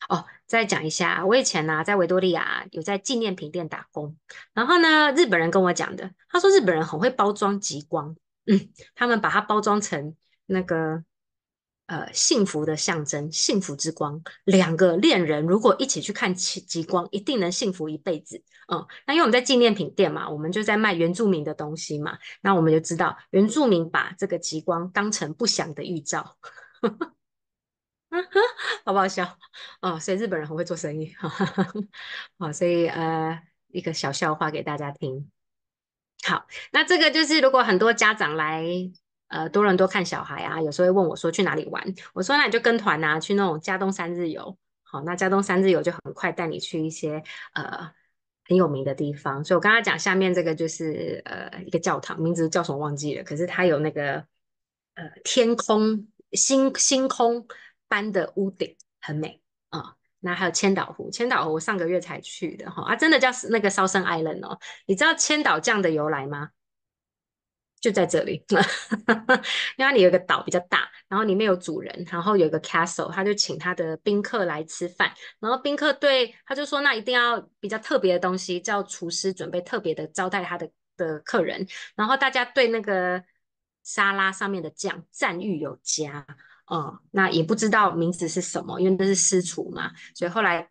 哦，再讲一下，我以前呢在维多利亚有在纪念品店打工，然后呢日本人跟我讲的，他说日本人很会包装极光，嗯，他们把它包装成那个。呃，幸福的象征，幸福之光，两个恋人如果一起去看极极光，一定能幸福一辈子。嗯，那因为我们在纪念品店嘛，我们就在卖原住民的东西嘛，那我们就知道原住民把这个极光当成不祥的预兆，[laughs] 好不好笑？哦，所以日本人很会做生意，[laughs] 好，所以呃，一个小笑话给大家听。好，那这个就是如果很多家长来。呃，多人多看小孩啊，有时候会问我说去哪里玩，我说那你就跟团呐，去那种加东三日游，好，那加东三日游就很快带你去一些呃很有名的地方。所以我刚才讲下面这个就是呃一个教堂，名字叫什么忘记了，可是它有那个呃天空星星空般的屋顶，很美啊。那还有千岛湖，千岛湖我上个月才去的哈，啊，真的叫那个烧身 island 哦，你知道千岛酱的由来吗？就在这里，因为那里有个岛比较大，然后里面有主人，然后有一个 castle，他就请他的宾客来吃饭，然后宾客对他就说，那一定要比较特别的东西，叫厨师准备特别的招待他的的客人，然后大家对那个沙拉上面的酱赞誉有加，哦，那也不知道名字是什么，因为那是私厨嘛，所以后来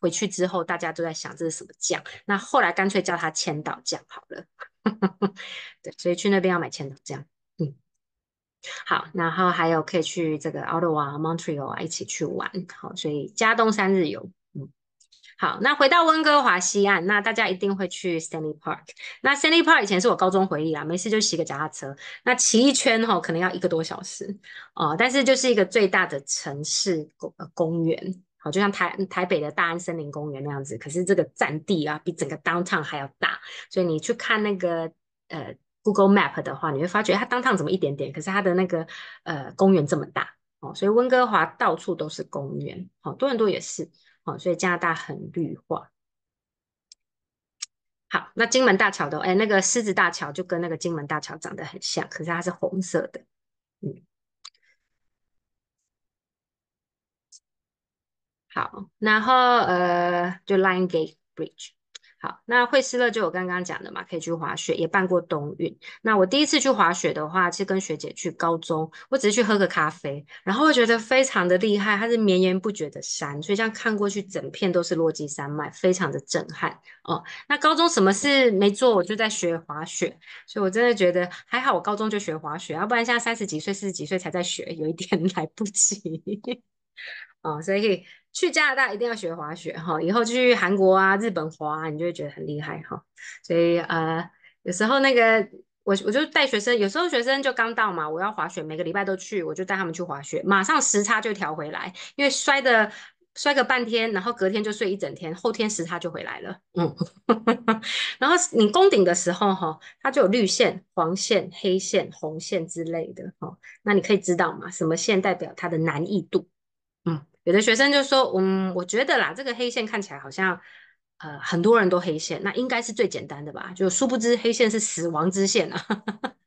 回去之后，大家都在想这是什么酱，那后来干脆叫它千岛酱好了。[laughs] 对，所以去那边要买签的，这样，嗯，好，然后还有可以去这个 o n t 蒙特利 l 啊，一起去玩，好，所以加东三日游，嗯，好，那回到温哥华西岸，那大家一定会去 Stanley Park，那 Stanley Park 以前是我高中回忆啦，没事就骑个脚踏车，那骑一圈哈，可能要一个多小时哦，但是就是一个最大的城市公公园。好，就像台台北的大安森林公园那样子，可是这个占地啊比整个 downtown 还要大，所以你去看那个呃 Google Map 的话，你会发觉它 downtown 怎么一点点，可是它的那个呃公园这么大哦，所以温哥华到处都是公园，好多伦多也是哦，所以加拿大很绿化。好，那金门大桥的，哎，那个狮子大桥就跟那个金门大桥长得很像，可是它是红色的，嗯。好，然后呃，就 l i n n Gate Bridge。好，那惠斯勒就我刚刚讲的嘛，可以去滑雪，也办过冬运。那我第一次去滑雪的话，是跟学姐去高中，我只是去喝个咖啡，然后我觉得非常的厉害，它是绵延不绝的山，所以这样看过去，整片都是落基山脉，非常的震撼哦。那高中什么事没做，我就在学滑雪，所以我真的觉得还好，我高中就学滑雪，要不然现在三十几岁、四十几岁才在学，有一点 [laughs] 来不及。哦，所以去加拿大一定要学滑雪哈，以后去韩国啊、日本滑，你就会觉得很厉害哈。所以呃，有时候那个我我就带学生，有时候学生就刚到嘛，我要滑雪，每个礼拜都去，我就带他们去滑雪，马上时差就调回来，因为摔的摔个半天，然后隔天就睡一整天，后天时差就回来了。嗯，[laughs] 然后你攻顶的时候哈，它就有绿线、黄线、黑线、红线之类的哈，那你可以知道嘛，什么线代表它的难易度。有的学生就说：“嗯，我觉得啦，这个黑线看起来好像，呃，很多人都黑线，那应该是最简单的吧？就殊不知黑线是死亡之线啊！[laughs]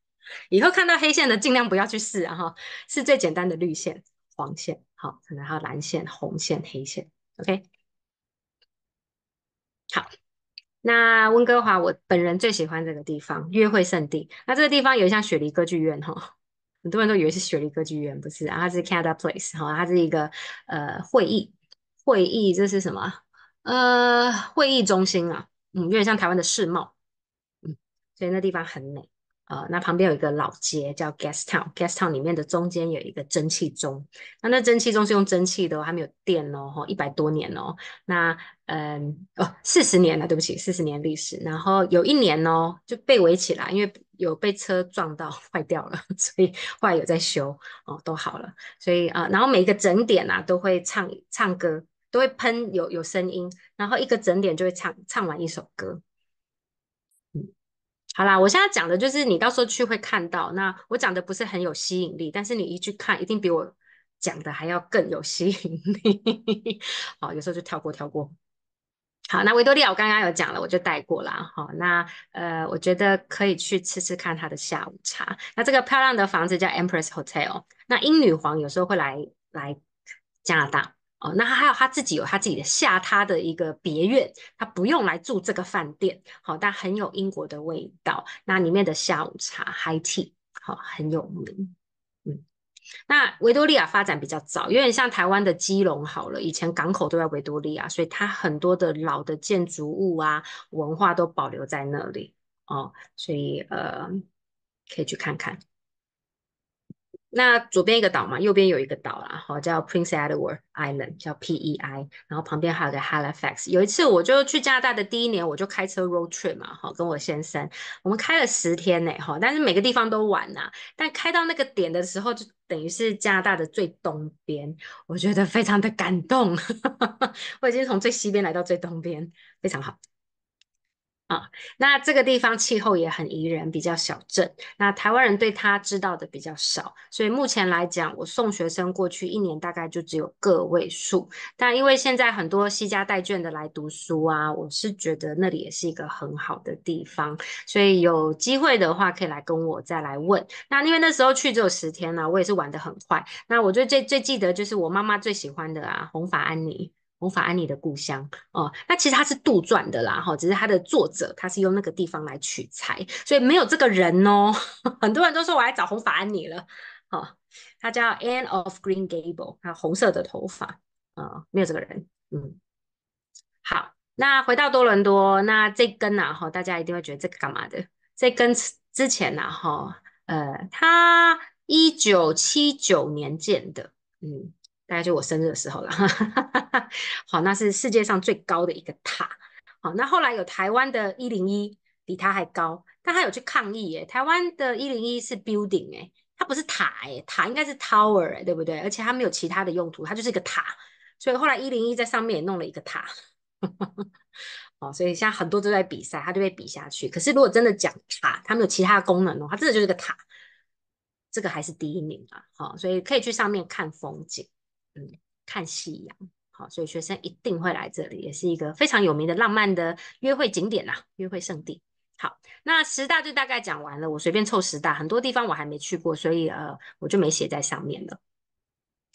以后看到黑线的，尽量不要去试啊！哈，是最简单的绿线、黄线，好，可能还有蓝线、红线、黑线。OK，好。那温哥华，我本人最喜欢这个地方，约会圣地。那这个地方有像雪梨歌剧院哈。”很多人都以为是雪梨歌剧院，不是，它是 Canada Place，哈，它是一个呃会议会议，这是什么？呃，会议中心啊，嗯，有点像台湾的世贸，嗯，所以那地方很美，呃，那旁边有一个老街叫 Guest Town，Guest Town 里面的中间有一个蒸汽钟，那那蒸汽钟是用蒸汽的，还没有电哦，一百多年哦，那嗯，哦，四十年了，对不起，四十年历史，然后有一年哦就被围起来，因为。有被车撞到坏掉了，[laughs] 所以坏有在修哦，都好了。所以啊，然后每个整点啊都会唱唱歌，都会喷有有声音，然后一个整点就会唱唱完一首歌。嗯，好啦，我现在讲的就是你到时候去会看到。那我讲的不是很有吸引力，但是你一去看，一定比我讲的还要更有吸引力。[laughs] 好，有时候就跳过跳过。好，那维多利亚我刚刚有讲了，我就带过了好，那呃，我觉得可以去吃吃看他的下午茶。那这个漂亮的房子叫 Empress Hotel。那英女皇有时候会来来加拿大哦。那她还有她自己有她自己的下榻的一个别院，她不用来住这个饭店，好，但很有英国的味道。那里面的下午茶 high tea 好很有名。那维多利亚发展比较早，有点像台湾的基隆好了。以前港口都在维多利亚，所以它很多的老的建筑物啊，文化都保留在那里哦，所以呃，可以去看看。那左边一个岛嘛，右边有一个岛啦，好叫 Prince Edward Island，叫 P E I，然后旁边还有个 Halifax。有一次我就去加拿大的第一年，我就开车 road trip 嘛，好跟我先生，我们开了十天呢，哈，但是每个地方都玩呐。但开到那个点的时候，就等于是加拿大的最东边，我觉得非常的感动。[laughs] 我已经从最西边来到最东边，非常好。啊，那这个地方气候也很宜人，比较小镇。那台湾人对他知道的比较少，所以目前来讲，我送学生过去一年大概就只有个位数。但因为现在很多西家带卷的来读书啊，我是觉得那里也是一个很好的地方，所以有机会的话可以来跟我再来问。那因为那时候去只有十天呢，我也是玩的很快。那我最最最记得就是我妈妈最喜欢的啊，红发安妮。红发安妮的故乡哦，那其实它是杜撰的啦，哈，只是它的作者他是用那个地方来取材，所以没有这个人哦。[laughs] 很多人都说我来找红发安妮了，哦，它叫 Anne of Green Gable，它红色的头发啊，没有这个人，嗯。好，那回到多伦多，那这根呢，哈，大家一定会觉得这个干嘛的？这根之前呢，哈，呃，它一九七九年建的，嗯。大概就我生日的时候了，[laughs] 好，那是世界上最高的一个塔。好，那后来有台湾的一零一比它还高，但它有去抗议耶。台湾的一零一是 building 哎，它不是塔哎，塔应该是 tower 哎，对不对？而且它没有其他的用途，它就是一个塔。所以后来一零一在上面也弄了一个塔。[laughs] 哦，所以现在很多都在比赛，它就被比下去。可是如果真的讲塔，它没有其他的功能的话，真的就是个塔。这个还是第一名啊，好，所以可以去上面看风景。看夕阳，好，所以学生一定会来这里，也是一个非常有名的浪漫的约会景点呐，约会圣地。好，那十大就大概讲完了，我随便凑十大，很多地方我还没去过，所以呃，我就没写在上面了。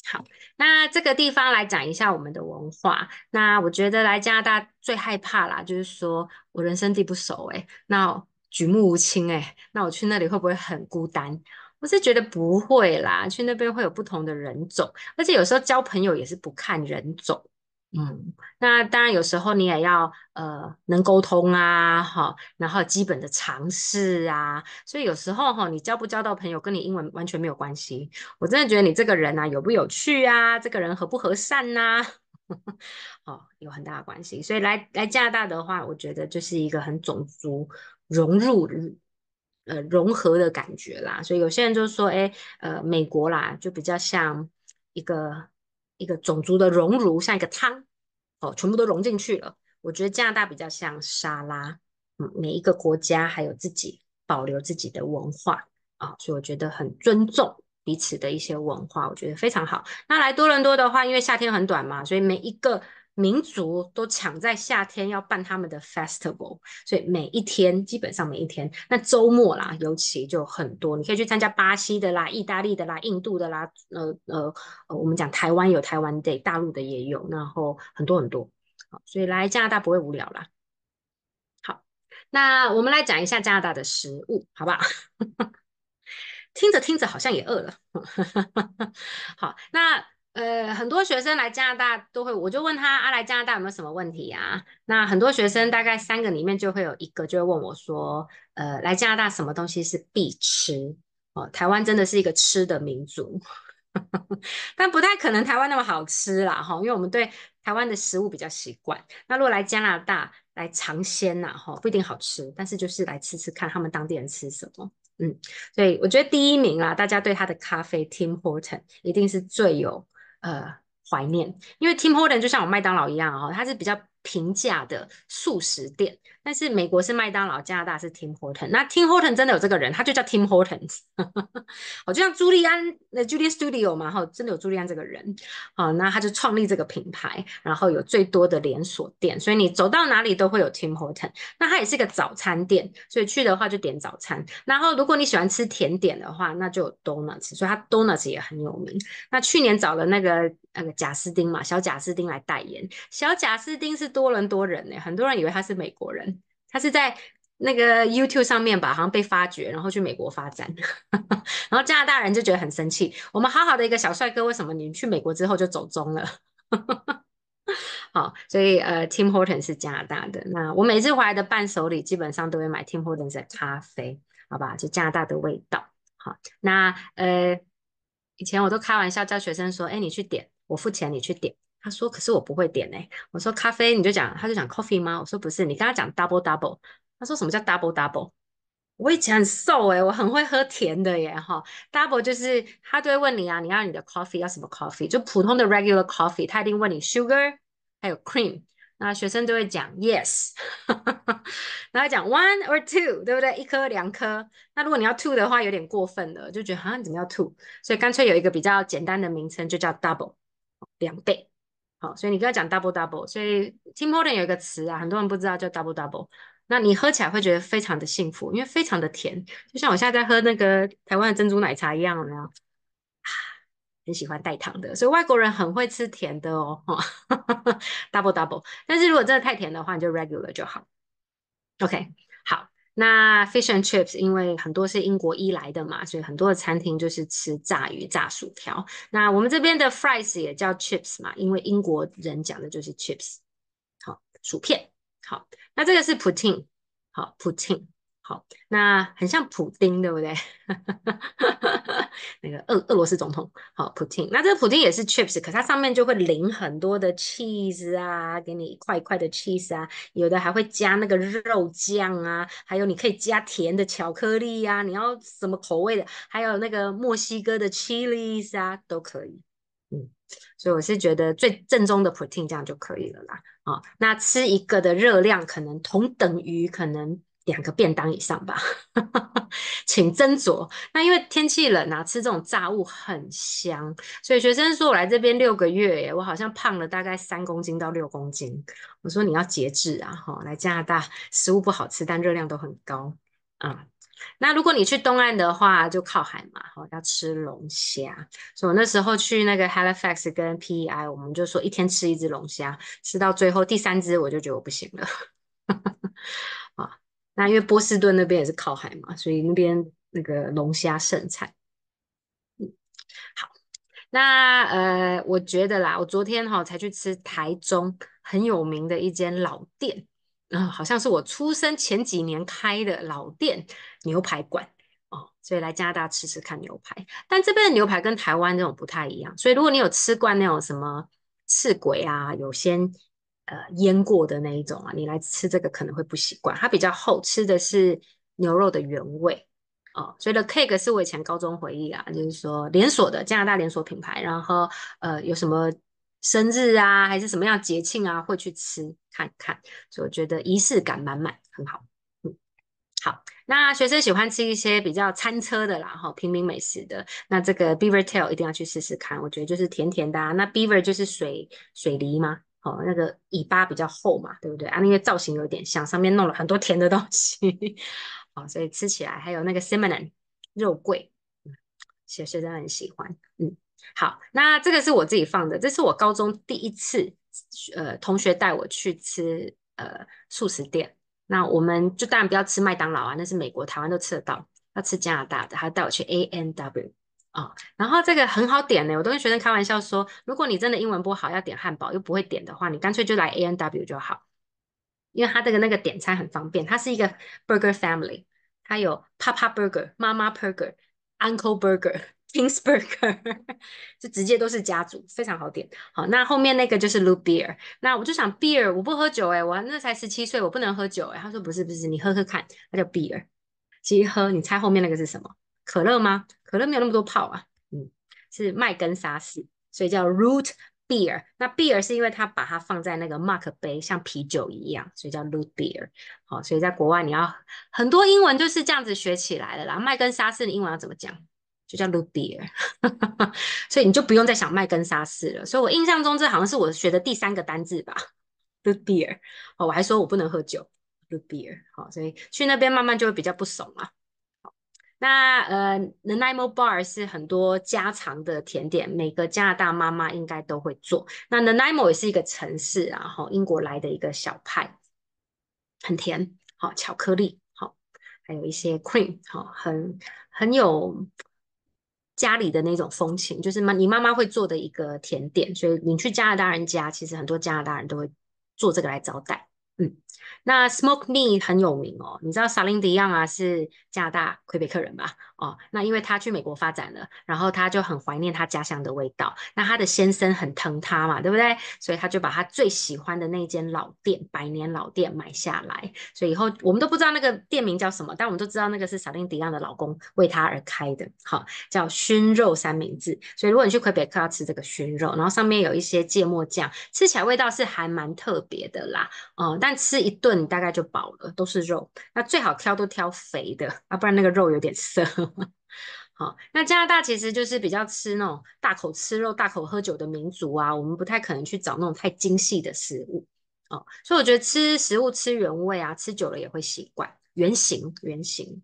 好，那这个地方来讲一下我们的文化。那我觉得来加拿大最害怕啦，就是说我人生地不熟，诶，那举目无亲，诶，那我去那里会不会很孤单？我是觉得不会啦，去那边会有不同的人种，而且有时候交朋友也是不看人种，嗯，那当然有时候你也要呃能沟通啊，哈，然后基本的常识啊，所以有时候哈，你交不交到朋友跟你英文完全没有关系，我真的觉得你这个人呐，有不有趣啊，这个人和不和善呐，哦，有很大的关系，所以来来加拿大的话，我觉得就是一个很种族融入。呃，融合的感觉啦，所以有些人就说，哎，呃，美国啦，就比较像一个一个种族的熔炉，像一个汤，哦，全部都融进去了。我觉得加拿大比较像沙拉，嗯，每一个国家还有自己保留自己的文化啊，所以我觉得很尊重彼此的一些文化，我觉得非常好。那来多伦多的话，因为夏天很短嘛，所以每一个。民族都抢在夏天要办他们的 festival，所以每一天基本上每一天，那周末啦，尤其就很多，你可以去参加巴西的啦、意大利的啦、印度的啦，呃呃，我们讲台湾有台湾 day，大陆的也有，然后很多很多，好，所以来加拿大不会无聊啦。好，那我们来讲一下加拿大的食物，好不好？[laughs] 听着听着好像也饿了。[laughs] 好，那。呃，很多学生来加拿大都会，我就问他啊，来加拿大有没有什么问题啊？那很多学生大概三个里面就会有一个就会问我说，呃，来加拿大什么东西是必吃？哦，台湾真的是一个吃的民族，[laughs] 但不太可能台湾那么好吃啦，哈，因为我们对台湾的食物比较习惯。那如果来加拿大来尝鲜呐，哈，不一定好吃，但是就是来吃吃看他们当地人吃什么。嗯，所以我觉得第一名啦，大家对他的咖啡 Tim h o r t o n 一定是最有。呃，怀念，因为 Tim Horton 就像我麦当劳一样哈，它是比较平价的速食店。但是美国是麦当劳，加拿大是 Tim Hortons。那 Tim Hortons 真的有这个人，他就叫 Tim Hortons。[laughs] 哦，就像朱利安那 Julian Studio 嘛，哈，真的有朱利安这个人。好，那他就创立这个品牌，然后有最多的连锁店，所以你走到哪里都会有 Tim Hortons。那它也是个早餐店，所以去的话就点早餐。然后如果你喜欢吃甜点的话，那就有 Donuts，所以它 Donuts 也很有名。那去年找了那个那个贾斯汀嘛，小贾斯汀来代言。小贾斯汀是多伦多人呢，很多人以为他是美国人。他是在那个 YouTube 上面吧，好像被发掘，然后去美国发展，[laughs] 然后加拿大人就觉得很生气。我们好好的一个小帅哥，为什么你去美国之后就走中了？[laughs] 好，所以呃，Tim Hortons 是加拿大的。那我每次回来的伴手礼，基本上都会买 Tim Hortons 的咖啡，好吧？就加拿大的味道。好，那呃，以前我都开玩笑叫学生说：“哎，你去点，我付钱，你去点。”他说：“可是我不会点哎。”我说：“咖啡你就讲。”他就讲 “coffee” 吗？我说：“不是，你跟他讲 ‘double double’。”他说：“什么叫 ‘double double’？” 我以前很瘦诶，我很会喝甜的耶哈。double 就是他都会问你啊，你要你的 coffee 要什么 coffee？就普通的 regular coffee，他一定问你 sugar 还有 cream。那学生都会讲 yes，[laughs] 然后讲 one or two，对不对？一颗两颗。那如果你要 two 的话，有点过分了，就觉得好像你怎么要 two？所以干脆有一个比较简单的名称，就叫 double，两倍。好，所以你跟他讲 double double，所以 Tim Horton 有一个词啊，很多人不知道叫 double double。那你喝起来会觉得非常的幸福，因为非常的甜，就像我现在在喝那个台湾的珍珠奶茶一样的，啊，很喜欢带糖的。所以外国人很会吃甜的哦，double double。但是如果真的太甜的话，你就 regular 就好。OK。那 fish and chips 因为很多是英国依来的嘛，所以很多的餐厅就是吃炸鱼炸薯条。那我们这边的 fries 也叫 chips 嘛，因为英国人讲的就是 chips，好薯片。好，那这个是 p u t i n g 好 p u t i n g 那很像普丁，对不对？[laughs] 那个俄俄罗斯总统，好，普丁。那这个普丁也是 chips，可它上面就会淋很多的 cheese 啊，给你一块一块的 cheese 啊，有的还会加那个肉酱啊，还有你可以加甜的巧克力呀，你要什么口味的？还有那个墨西哥的 chilies 啊，都可以。嗯，所以我是觉得最正宗的普这样就可以了啦。啊，那吃一个的热量可能同等于可能。两个便当以上吧，请斟酌。那因为天气冷啊，吃这种炸物很香。所以学生说：“我来这边六个月，我好像胖了大概三公斤到六公斤。”我说：“你要节制啊，哈！来加拿大食物不好吃，但热量都很高啊。那如果你去东岸的话，就靠海嘛，要吃龙虾。所以我那时候去那个 Halifax 跟 P E I，我们就说一天吃一只龙虾，吃到最后第三只，我就觉得我不行了。”那因为波士顿那边也是靠海嘛，所以那边那个龙虾盛产。嗯，好，那呃，我觉得啦，我昨天哈才去吃台中很有名的一间老店，嗯，好像是我出生前几年开的老店牛排馆哦，所以来加拿大吃吃看牛排。但这边的牛排跟台湾这种不太一样，所以如果你有吃惯那种什么刺鬼啊，有鲜呃，腌过的那一种啊，你来吃这个可能会不习惯。它比较厚，吃的是牛肉的原味哦。所以呢，Cake 是我以前高中回忆啊，就是说连锁的加拿大连锁品牌。然后呃，有什么生日啊，还是什么样节庆啊，会去吃看看。所以我觉得仪式感满满，很好。嗯，好，那学生喜欢吃一些比较餐车的啦，哈，平民美食的。那这个 Beaver Tail 一定要去试试看，我觉得就是甜甜的。啊。那 Beaver 就是水水梨吗？哦，那个尾巴比较厚嘛，对不对？啊，那个造型有点像，上面弄了很多甜的东西，好，[laughs] 所以吃起来还有那个 c i n m o n 肉桂，其实真的很喜欢。嗯，好，那这个是我自己放的，这是我高中第一次，呃，同学带我去吃呃素食店，那我们就当然不要吃麦当劳啊，那是美国，台湾都吃得到，要吃加拿大的，他带我去 A N W。啊，然后这个很好点呢，我都跟学生开玩笑说，如果你真的英文不好，要点汉堡又不会点的话，你干脆就来 A N W 就好，因为他的那个点餐很方便，他是一个 Burger Family，他有 Papa Burger、妈妈 Burger、Uncle Burger、[laughs] King's Burger，[laughs] 就直接都是家族，非常好点。好，那后面那个就是 l u Beer，那我就想 Beer 我不喝酒诶，我那才十七岁，我不能喝酒诶。他说不是不是，你喝喝看，那叫 Beer，其实喝，你猜后面那个是什么？可乐吗？可乐没有那么多泡啊。嗯，是麦根沙士，所以叫 root beer。那 beer 是因为它把它放在那个 mark 杯，像啤酒一样，所以叫 root beer。好，所以在国外你要很多英文就是这样子学起来的啦。麦根沙士的英文要怎么讲？就叫 root beer。[laughs] 所以你就不用再想麦根沙士了。所以，我印象中这好像是我学的第三个单字吧，root beer。哦，我还说我不能喝酒，root beer。好，所以去那边慢慢就会比较不怂啊。那呃 n a Naimo bar 是很多家常的甜点，每个加拿大妈妈应该都会做。那 n a Naimo 也是一个城市啊，哈，英国来的一个小派，很甜，好，巧克力，好，还有一些 cream，好，很很有家里的那种风情，就是妈你妈妈会做的一个甜点，所以你去加拿大人家，其实很多加拿大人都会做这个来招待，嗯。那 Smoke Me 很有名哦，你知道 Salindi o n 啊是加拿大魁北克人吧？哦，那因为他去美国发展了，然后他就很怀念他家乡的味道。那他的先生很疼他嘛，对不对？所以他就把他最喜欢的那间老店、百年老店买下来。所以以后我们都不知道那个店名叫什么，但我们都知道那个是 Salindi o n 的老公为他而开的。好，叫熏肉三明治。所以如果你去魁北克要吃这个熏肉，然后上面有一些芥末酱，吃起来味道是还蛮特别的啦。哦，但吃。一顿大概就饱了，都是肉，那最好挑都挑肥的啊，不然那个肉有点涩。[laughs] 好，那加拿大其实就是比较吃那种大口吃肉、大口喝酒的民族啊，我们不太可能去找那种太精细的食物哦，所以我觉得吃食物吃原味啊，吃久了也会习惯原形原形。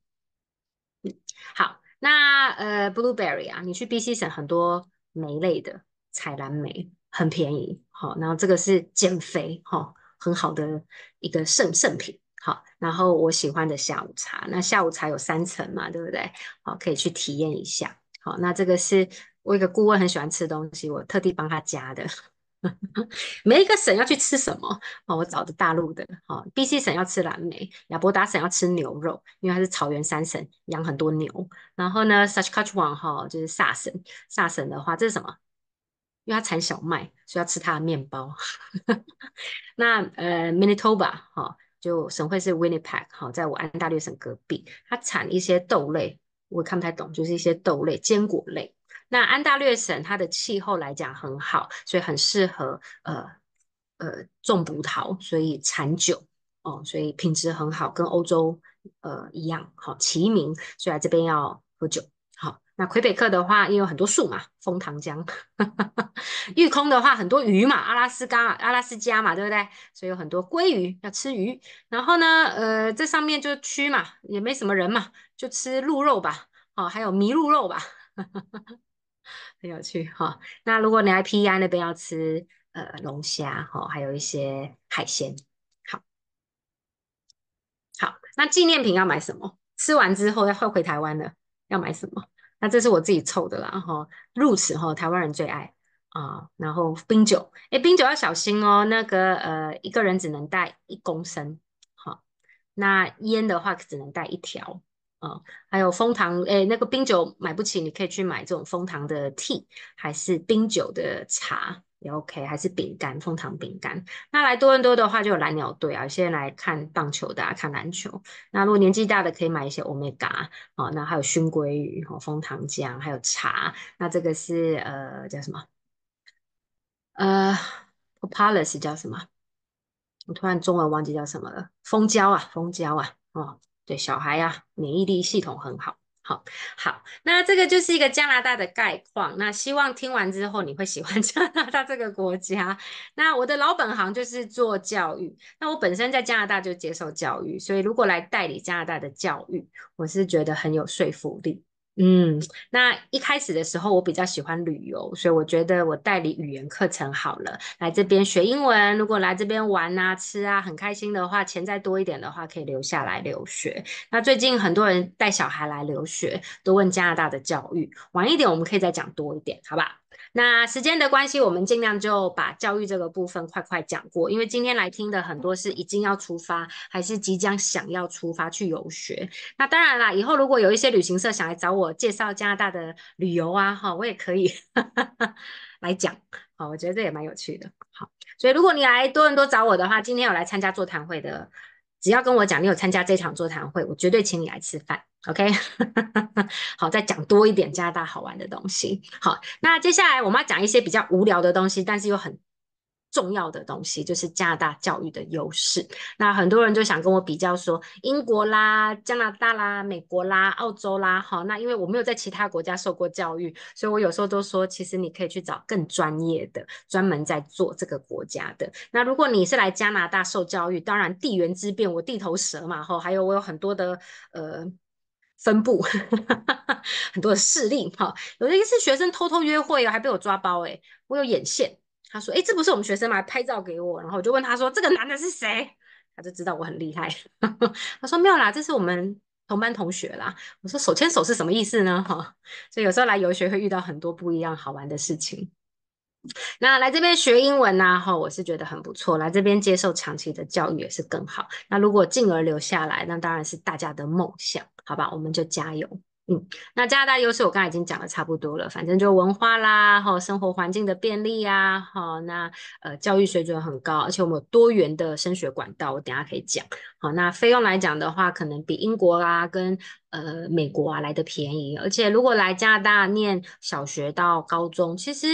嗯，好，那呃，blueberry 啊，你去 BC 省很多梅类的采蓝莓很便宜，好，然后这个是减肥哈。很好的一个圣圣品，好，然后我喜欢的下午茶，那下午茶有三层嘛，对不对？好，可以去体验一下。好，那这个是我一个顾问很喜欢吃东西，我特地帮他加的。[laughs] 每一个省要去吃什么？哦，我找的大陆的。好，BC 省要吃蓝莓，亚伯达省要吃牛肉，因为它是草原山省，养很多牛。然后呢 s a h k a t c h w a n 哈就是萨省，萨省的话这是什么？因为它产小麦，所以要吃它的面包。[laughs] 那呃，Manitoba 好，就省会是 Winnipeg 好，在我安大略省隔壁。它产一些豆类，我看不太懂，就是一些豆类、坚果类。那安大略省它的气候来讲很好，所以很适合呃呃种葡萄，所以产酒哦，所以品质很好，跟欧洲呃一样好，起名，所以这边要喝酒。好，那魁北克的话也有很多树嘛，枫糖浆。育 [laughs] 空的话很多鱼嘛，阿拉斯加阿拉斯加嘛，对不对？所以有很多鲑鱼要吃鱼。然后呢，呃，这上面就区嘛，也没什么人嘛，就吃鹿肉吧，哦，还有麋鹿肉吧，[laughs] 很有趣哈。那如果你来 PEI 那边要吃，呃，龙虾哈，还有一些海鲜。好，好，那纪念品要买什么？吃完之后要回台湾了。要买什么？那这是我自己凑的啦。哈、后 r 哈，台湾人最爱啊。然后，冰酒，哎，冰酒要小心哦。那个呃，一个人只能带一公升，好。那烟的话，只能带一条啊。还有蜂糖，哎，那个冰酒买不起，你可以去买这种蜂糖的 tea，还是冰酒的茶。也 OK，还是饼干，蜂糖饼干。那来多伦多的话，就有蓝鸟队啊。有些人来看棒球的，啊，看篮球。那如果年纪大的，可以买一些 Omega，哦，那还有熏鲑鱼，哦，蜂糖浆，还有茶。那这个是呃叫什么？呃 p a l a s 叫什么？我突然中文忘记叫什么了。蜂胶啊，蜂胶啊，哦，对，小孩啊，免疫力系统很好。好好，那这个就是一个加拿大的概况。那希望听完之后，你会喜欢 [laughs] 加拿大这个国家。那我的老本行就是做教育，那我本身在加拿大就接受教育，所以如果来代理加拿大的教育，我是觉得很有说服力。嗯，那一开始的时候我比较喜欢旅游，所以我觉得我代理语言课程好了，来这边学英文。如果来这边玩啊、吃啊，很开心的话，钱再多一点的话，可以留下来留学。那最近很多人带小孩来留学，都问加拿大的教育。晚一点我们可以再讲多一点，好吧？那时间的关系，我们尽量就把教育这个部分快快讲过，因为今天来听的很多是已经要出发，还是即将想要出发去游学。那当然啦，以后如果有一些旅行社想来找我介绍加拿大的旅游啊，哈，我也可以 [laughs] 来讲。好，我觉得这也蛮有趣的。好，所以如果你来多伦多找我的话，今天有来参加座谈会的，只要跟我讲你有参加这场座谈会，我绝对请你来吃饭。OK，[laughs] 好，再讲多一点加拿大好玩的东西。好，那接下来我们要讲一些比较无聊的东西，但是又很重要的东西，就是加拿大教育的优势。那很多人就想跟我比较说，英国啦、加拿大啦、美国啦、澳洲啦，好，那因为我没有在其他国家受过教育，所以我有时候都说，其实你可以去找更专业的，专门在做这个国家的。那如果你是来加拿大受教育，当然地缘之变，我地头蛇嘛，吼，还有我有很多的呃。分布 [laughs] 很多的事例，哈，有的一次学生偷偷约会还被我抓包，哎，我有眼线。他说，哎，这不是我们学生吗？拍照给我，然后我就问他说，这个男的是谁？他就知道我很厉害，[laughs] 他说没有啦，这是我们同班同学啦。我说手牵手是什么意思呢？哈，所以有时候来游学会遇到很多不一样好玩的事情。[laughs] 那来这边学英文呢？哈，我是觉得很不错。来这边接受长期的教育也是更好。那如果进而留下来，那当然是大家的梦想，好吧？我们就加油。嗯，那加拿大优势我刚才已经讲的差不多了，反正就文化啦，哈，生活环境的便利啊，哈，那呃教育水准很高，而且我们有多元的升学管道，我等下可以讲。好，那费用来讲的话，可能比英国啊跟呃美国啊来的便宜，而且如果来加拿大念小学到高中，其实。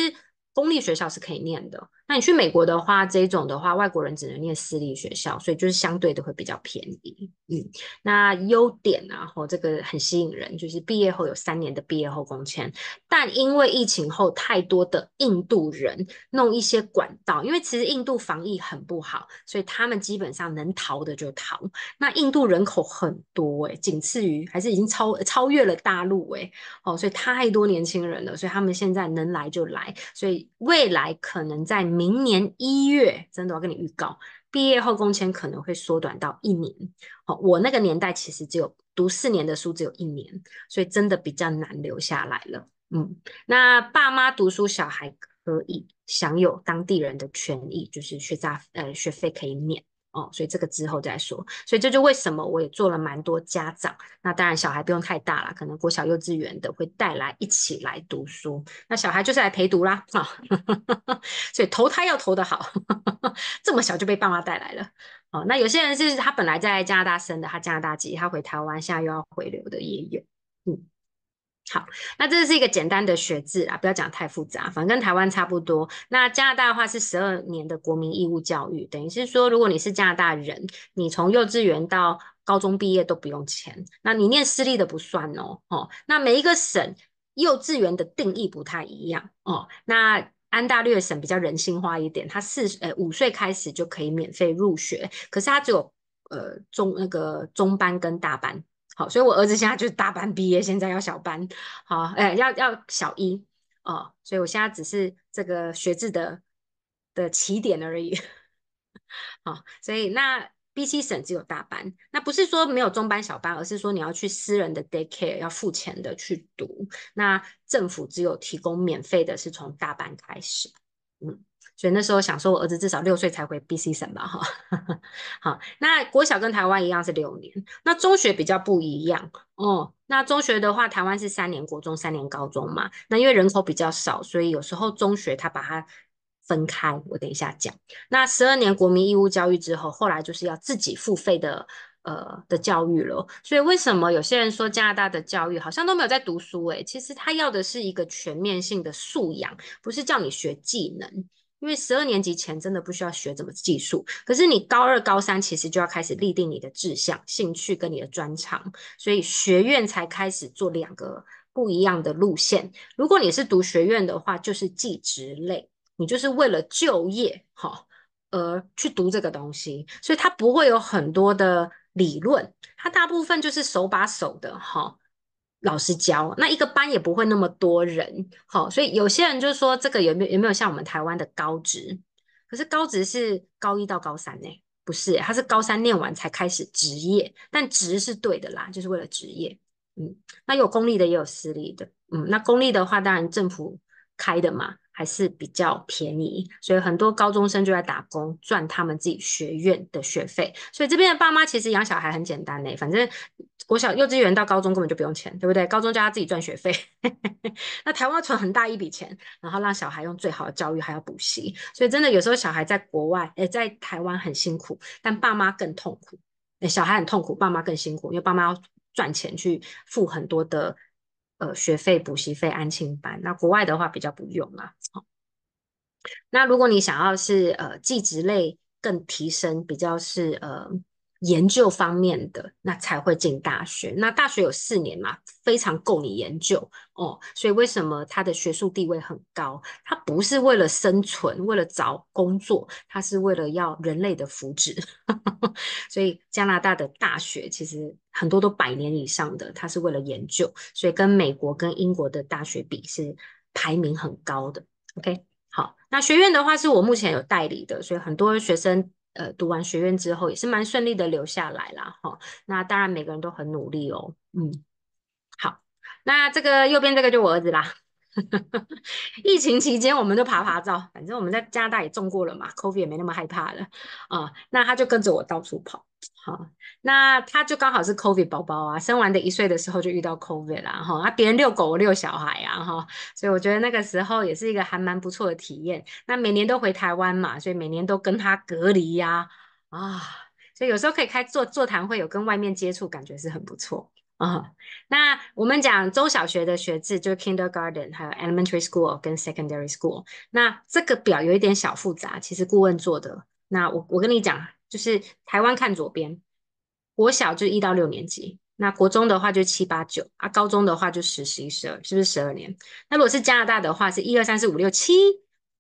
公立学校是可以念的。那你去美国的话，这种的话，外国人只能念私立学校，所以就是相对的会比较便宜。嗯，那优点然后这个很吸引人，就是毕业后有三年的毕业后工签。但因为疫情后太多的印度人弄一些管道，因为其实印度防疫很不好，所以他们基本上能逃的就逃。那印度人口很多哎，仅次于还是已经超超越了大陆哎，哦，所以太多年轻人了，所以他们现在能来就来，所以未来可能在。明年一月，真的要跟你预告，毕业后工签可能会缩短到一年。好，我那个年代其实只有读四年的书，只有一年，所以真的比较难留下来了。嗯，那爸妈读书，小孩可以享有当地人的权益，就是学杂呃学费可以免。哦，所以这个之后再说。所以这就为什么我也做了蛮多家长。那当然小孩不用太大了，可能国小、幼稚园的会带来一起来读书。那小孩就是来陪读啦，哈。[laughs] 所以投胎要投的好，这么小就被爸妈带来了。哦，那有些人是他本来在加拿大生的，他加拿大籍，他回台湾，现在又要回流的也有，嗯。好，那这是一个简单的学制啊，不要讲太复杂，反正跟台湾差不多。那加拿大的话是十二年的国民义务教育，等于是说，如果你是加拿大人，你从幼稚园到高中毕业都不用钱。那你念私立的不算哦。哦，那每一个省幼稚园的定义不太一样哦。那安大略省比较人性化一点，他四呃五岁开始就可以免费入学，可是他只有呃中那个中班跟大班。好，所以我儿子现在就是大班毕业，现在要小班，好，哎，要要小一哦，所以我现在只是这个学制的的起点而已，好，所以那 BC 省只有大班，那不是说没有中班小班，而是说你要去私人的 daycare 要付钱的去读，那政府只有提供免费的是从大班开始，嗯。所以那时候想说，我儿子至少六岁才回 B.C 省吧，哈。[laughs] 好，那国小跟台湾一样是六年，那中学比较不一样哦。那中学的话，台湾是三年国中，三年高中嘛。那因为人口比较少，所以有时候中学他把它分开。我等一下讲。那十二年国民义务教育之后，后来就是要自己付费的，呃的教育了。所以为什么有些人说加拿大的教育好像都没有在读书？诶，其实他要的是一个全面性的素养，不是叫你学技能。因为十二年级前真的不需要学怎么技术，可是你高二、高三其实就要开始立定你的志向、兴趣跟你的专长，所以学院才开始做两个不一样的路线。如果你是读学院的话，就是技职类，你就是为了就业哈，而去读这个东西，所以它不会有很多的理论，它大部分就是手把手的哈。老师教，那一个班也不会那么多人，好，所以有些人就说这个有没有有没有像我们台湾的高职，可是高职是高一到高三呢，不是，他是高三念完才开始职业，但职是对的啦，就是为了职业，嗯，那有公立的也有私立的，嗯，那公立的话当然政府开的嘛。还是比较便宜，所以很多高中生就在打工赚他们自己学院的学费。所以这边的爸妈其实养小孩很简单嘞，反正我小幼稚园到高中根本就不用钱，对不对？高中就要自己赚学费。[laughs] 那台湾要存很大一笔钱，然后让小孩用最好的教育还要补习。所以真的有时候小孩在国外，诶，在台湾很辛苦，但爸妈更痛苦。哎，小孩很痛苦，爸妈更辛苦，因为爸妈要赚钱去付很多的。呃，学费、补习费、安亲班，那国外的话比较不用啦。好，那如果你想要是呃，技职类更提升，比较是呃。研究方面的那才会进大学，那大学有四年嘛，非常够你研究哦。所以为什么他的学术地位很高？他不是为了生存，为了找工作，他是为了要人类的福祉。[laughs] 所以加拿大的大学其实很多都百年以上的，他是为了研究，所以跟美国跟英国的大学比是排名很高的。OK，好，那学院的话是我目前有代理的，所以很多学生。呃，读完学院之后也是蛮顺利的留下来啦。哈。那当然每个人都很努力哦。嗯，好，那这个右边这个就我儿子啦。[laughs] 疫情期间，我们就爬爬照。反正我们在加拿大也中过了嘛，Covid 也没那么害怕了啊。那他就跟着我到处跑，好，那他就刚好是 Covid 宝宝啊。生完的一岁的时候就遇到 Covid 啦，哈，啊，别人遛狗，我遛小孩啊，哈，所以我觉得那个时候也是一个还蛮不错的体验。那每年都回台湾嘛，所以每年都跟他隔离呀，啊，所以有时候可以开座座谈会，有跟外面接触，感觉是很不错。啊，那我们讲中小学的学制，就 kindergarten，还有 elementary school 跟 secondary school。那这个表有一点小复杂，其实顾问做的。那我我跟你讲，就是台湾看左边，国小就一到六年级，那国中的话就七八九啊，高中的话就十十一十二，是不是十二年？那如果是加拿大的话，是一二三四五六七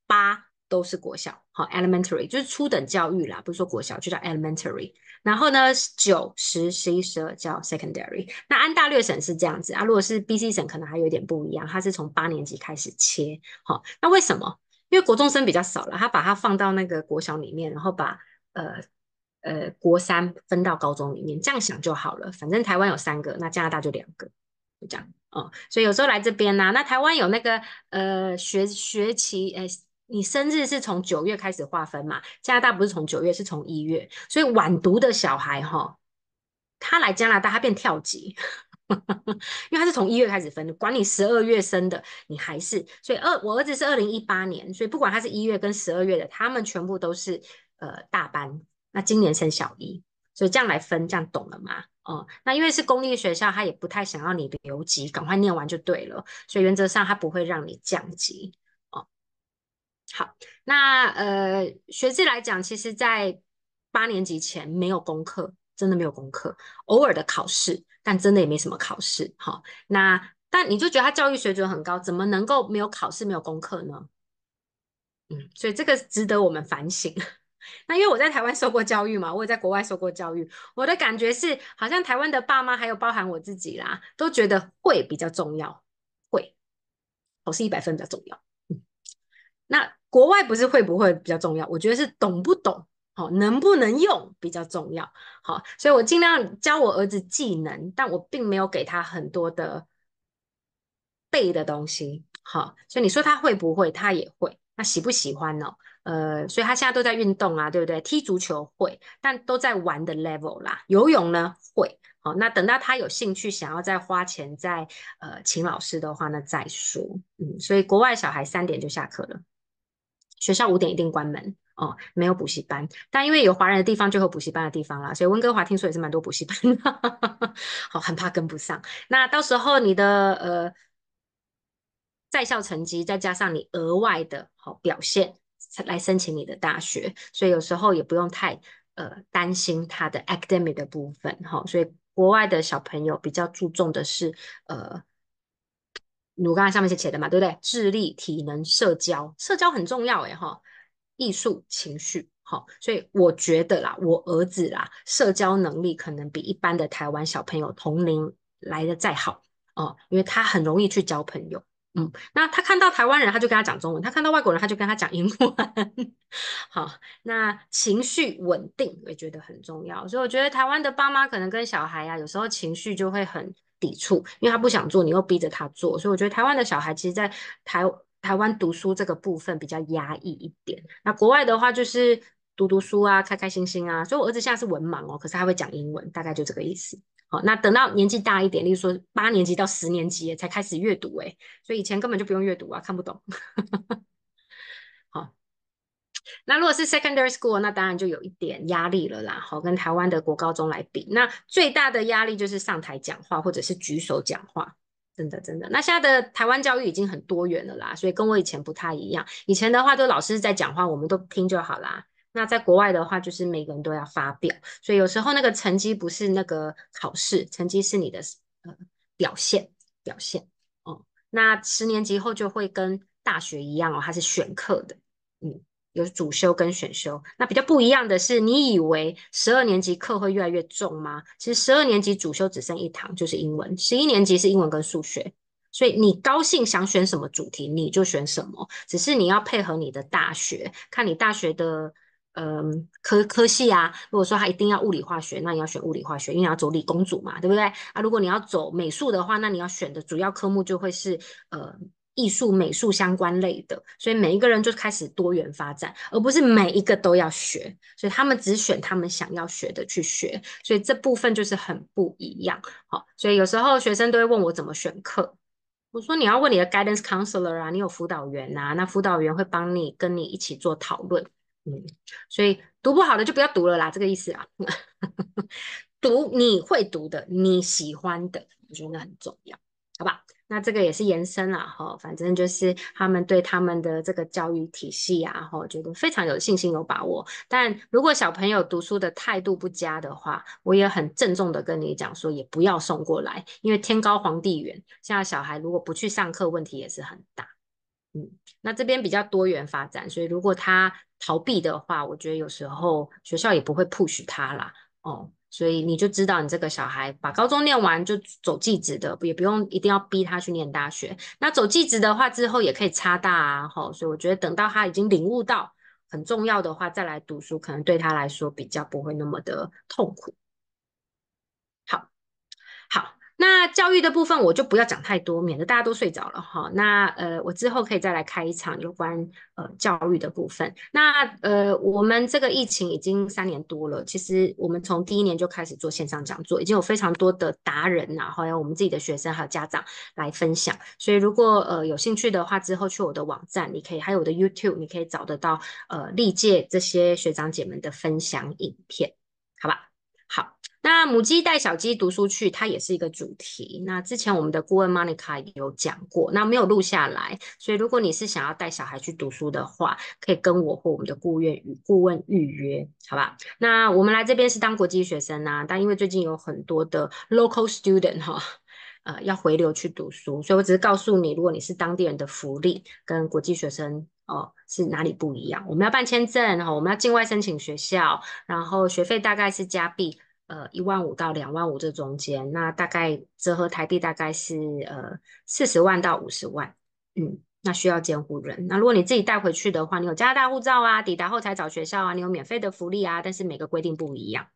八。都是国小，好，elementary 就是初等教育啦，不是说国小就叫 elementary。然后呢，九、十、十一、十二叫 secondary。那安大略省是这样子啊，如果是 BC 省可能还有点不一样，它是从八年级开始切，好，那为什么？因为国中生比较少了，他把它放到那个国小里面，然后把呃呃国三分到高中里面，这样想就好了。反正台湾有三个，那加拿大就两个，就这样哦。所以有时候来这边呢，那台湾有那个呃学学期，呃你生日是从九月开始划分嘛？加拿大不是从九月，是从一月，所以晚读的小孩哈，他来加拿大他变跳级，[laughs] 因为他是从一月开始分的，管你十二月生的，你还是所以二我儿子是二零一八年，所以不管他是一月跟十二月的，他们全部都是呃大班，那今年升小一，所以这样来分，这样懂了吗？哦，那因为是公立学校，他也不太想要你留级，赶快念完就对了，所以原则上他不会让你降级。好，那呃，学制来讲，其实在八年级前没有功课，真的没有功课，偶尔的考试，但真的也没什么考试。好，那但你就觉得他教育水准很高，怎么能够没有考试、没有功课呢？嗯，所以这个值得我们反省。[laughs] 那因为我在台湾受过教育嘛，我也在国外受过教育，我的感觉是，好像台湾的爸妈还有包含我自己啦，都觉得会比较重要，会考试一百分比较重要。嗯，那。国外不是会不会比较重要？我觉得是懂不懂，好能不能用比较重要。好，所以我尽量教我儿子技能，但我并没有给他很多的背的东西。好，所以你说他会不会，他也会。那喜不喜欢呢？呃，所以他现在都在运动啊，对不对？踢足球会，但都在玩的 level 啦。游泳呢会，好，那等到他有兴趣想要再花钱再呃请老师的话呢再说。嗯，所以国外小孩三点就下课了。学校五点一定关门哦，没有补习班。但因为有华人的地方就有补习班的地方啦，所以温哥华听说也是蛮多补习班，好很怕跟不上。那到时候你的呃在校成绩再加上你额外的好表现来申请你的大学，所以有时候也不用太呃担心他的 academic 的部分哈。所以国外的小朋友比较注重的是呃。我刚才上面写写的嘛，对不对？智力、体能、社交，社交很重要哎哈。艺术、情绪，好，所以我觉得啦，我儿子啦，社交能力可能比一般的台湾小朋友同龄来的再好哦，因为他很容易去交朋友。嗯，那他看到台湾人，他就跟他讲中文；他看到外国人，他就跟他讲英文。好，那情绪稳定也觉得很重要，所以我觉得台湾的爸妈可能跟小孩呀，有时候情绪就会很。抵触，因为他不想做，你又逼着他做，所以我觉得台湾的小孩其实，在台台湾读书这个部分比较压抑一点。那国外的话就是读读书啊，开开心心啊。所以我儿子现在是文盲哦，可是他会讲英文，大概就这个意思。好，那等到年纪大一点，例如说八年级到十年级才开始阅读，哎，所以以前根本就不用阅读啊，看不懂。那如果是 secondary school，那当然就有一点压力了啦。好，跟台湾的国高中来比，那最大的压力就是上台讲话或者是举手讲话，真的真的。那现在的台湾教育已经很多元了啦，所以跟我以前不太一样。以前的话，就老师在讲话，我们都听就好啦。那在国外的话，就是每个人都要发表，所以有时候那个成绩不是那个考试成绩，是你的呃表现表现哦。那十年级后就会跟大学一样哦，它是选课的，嗯。有主修跟选修，那比较不一样的是，你以为十二年级课会越来越重吗？其实十二年级主修只剩一堂，就是英文。十一年级是英文跟数学，所以你高兴想选什么主题你就选什么，只是你要配合你的大学，看你大学的呃科科系啊。如果说他一定要物理化学，那你要选物理化学，因为要走理工组嘛，对不对？啊，如果你要走美术的话，那你要选的主要科目就会是呃。艺术、美术相关类的，所以每一个人就开始多元发展，而不是每一个都要学，所以他们只选他们想要学的去学，所以这部分就是很不一样。好，所以有时候学生都会问我怎么选课，我说你要问你的 guidance counselor 啊，你有辅导员啊，那辅导员会帮你跟你一起做讨论。嗯，所以读不好的就不要读了啦，这个意思啊。[laughs] 读你会读的，你喜欢的，我觉得很重要，好不好？那这个也是延伸了哈，反正就是他们对他们的这个教育体系啊，哈，觉得非常有信心、有把握。但如果小朋友读书的态度不佳的话，我也很郑重的跟你讲说，也不要送过来，因为天高皇帝远，现在小孩如果不去上课，问题也是很大。嗯，那这边比较多元发展，所以如果他逃避的话，我觉得有时候学校也不会 push 他啦。哦。所以你就知道，你这个小孩把高中念完就走技职的，也不用一定要逼他去念大学。那走技职的话，之后也可以插大啊，吼。所以我觉得等到他已经领悟到很重要的话，再来读书，可能对他来说比较不会那么的痛苦。好，好。那教育的部分我就不要讲太多，免得大家都睡着了哈。那呃，我之后可以再来开一场有关呃教育的部分。那呃，我们这个疫情已经三年多了，其实我们从第一年就开始做线上讲座，已经有非常多的达人，然后有我们自己的学生还有家长来分享。所以如果呃有兴趣的话，之后去我的网站，你可以还有我的 YouTube，你可以找得到呃历届这些学长姐们的分享影片，好吧？那母鸡带小鸡读书去，它也是一个主题。那之前我们的顾问 Monica 有讲过，那没有录下来，所以如果你是想要带小孩去读书的话，可以跟我或我们的顾问与顾问预约，好吧？那我们来这边是当国际学生啊，但因为最近有很多的 local student 哈，呃，要回流去读书，所以我只是告诉你，如果你是当地人的福利跟国际学生哦是哪里不一样。我们要办签证哈，我们要境外申请学校，然后学费大概是加币。呃，一万五到两万五这中间，那大概折合台币大概是呃四十万到五十万，嗯，那需要监护人。那如果你自己带回去的话，你有加拿大护照啊，抵达后才找学校啊，你有免费的福利啊，但是每个规定不一样，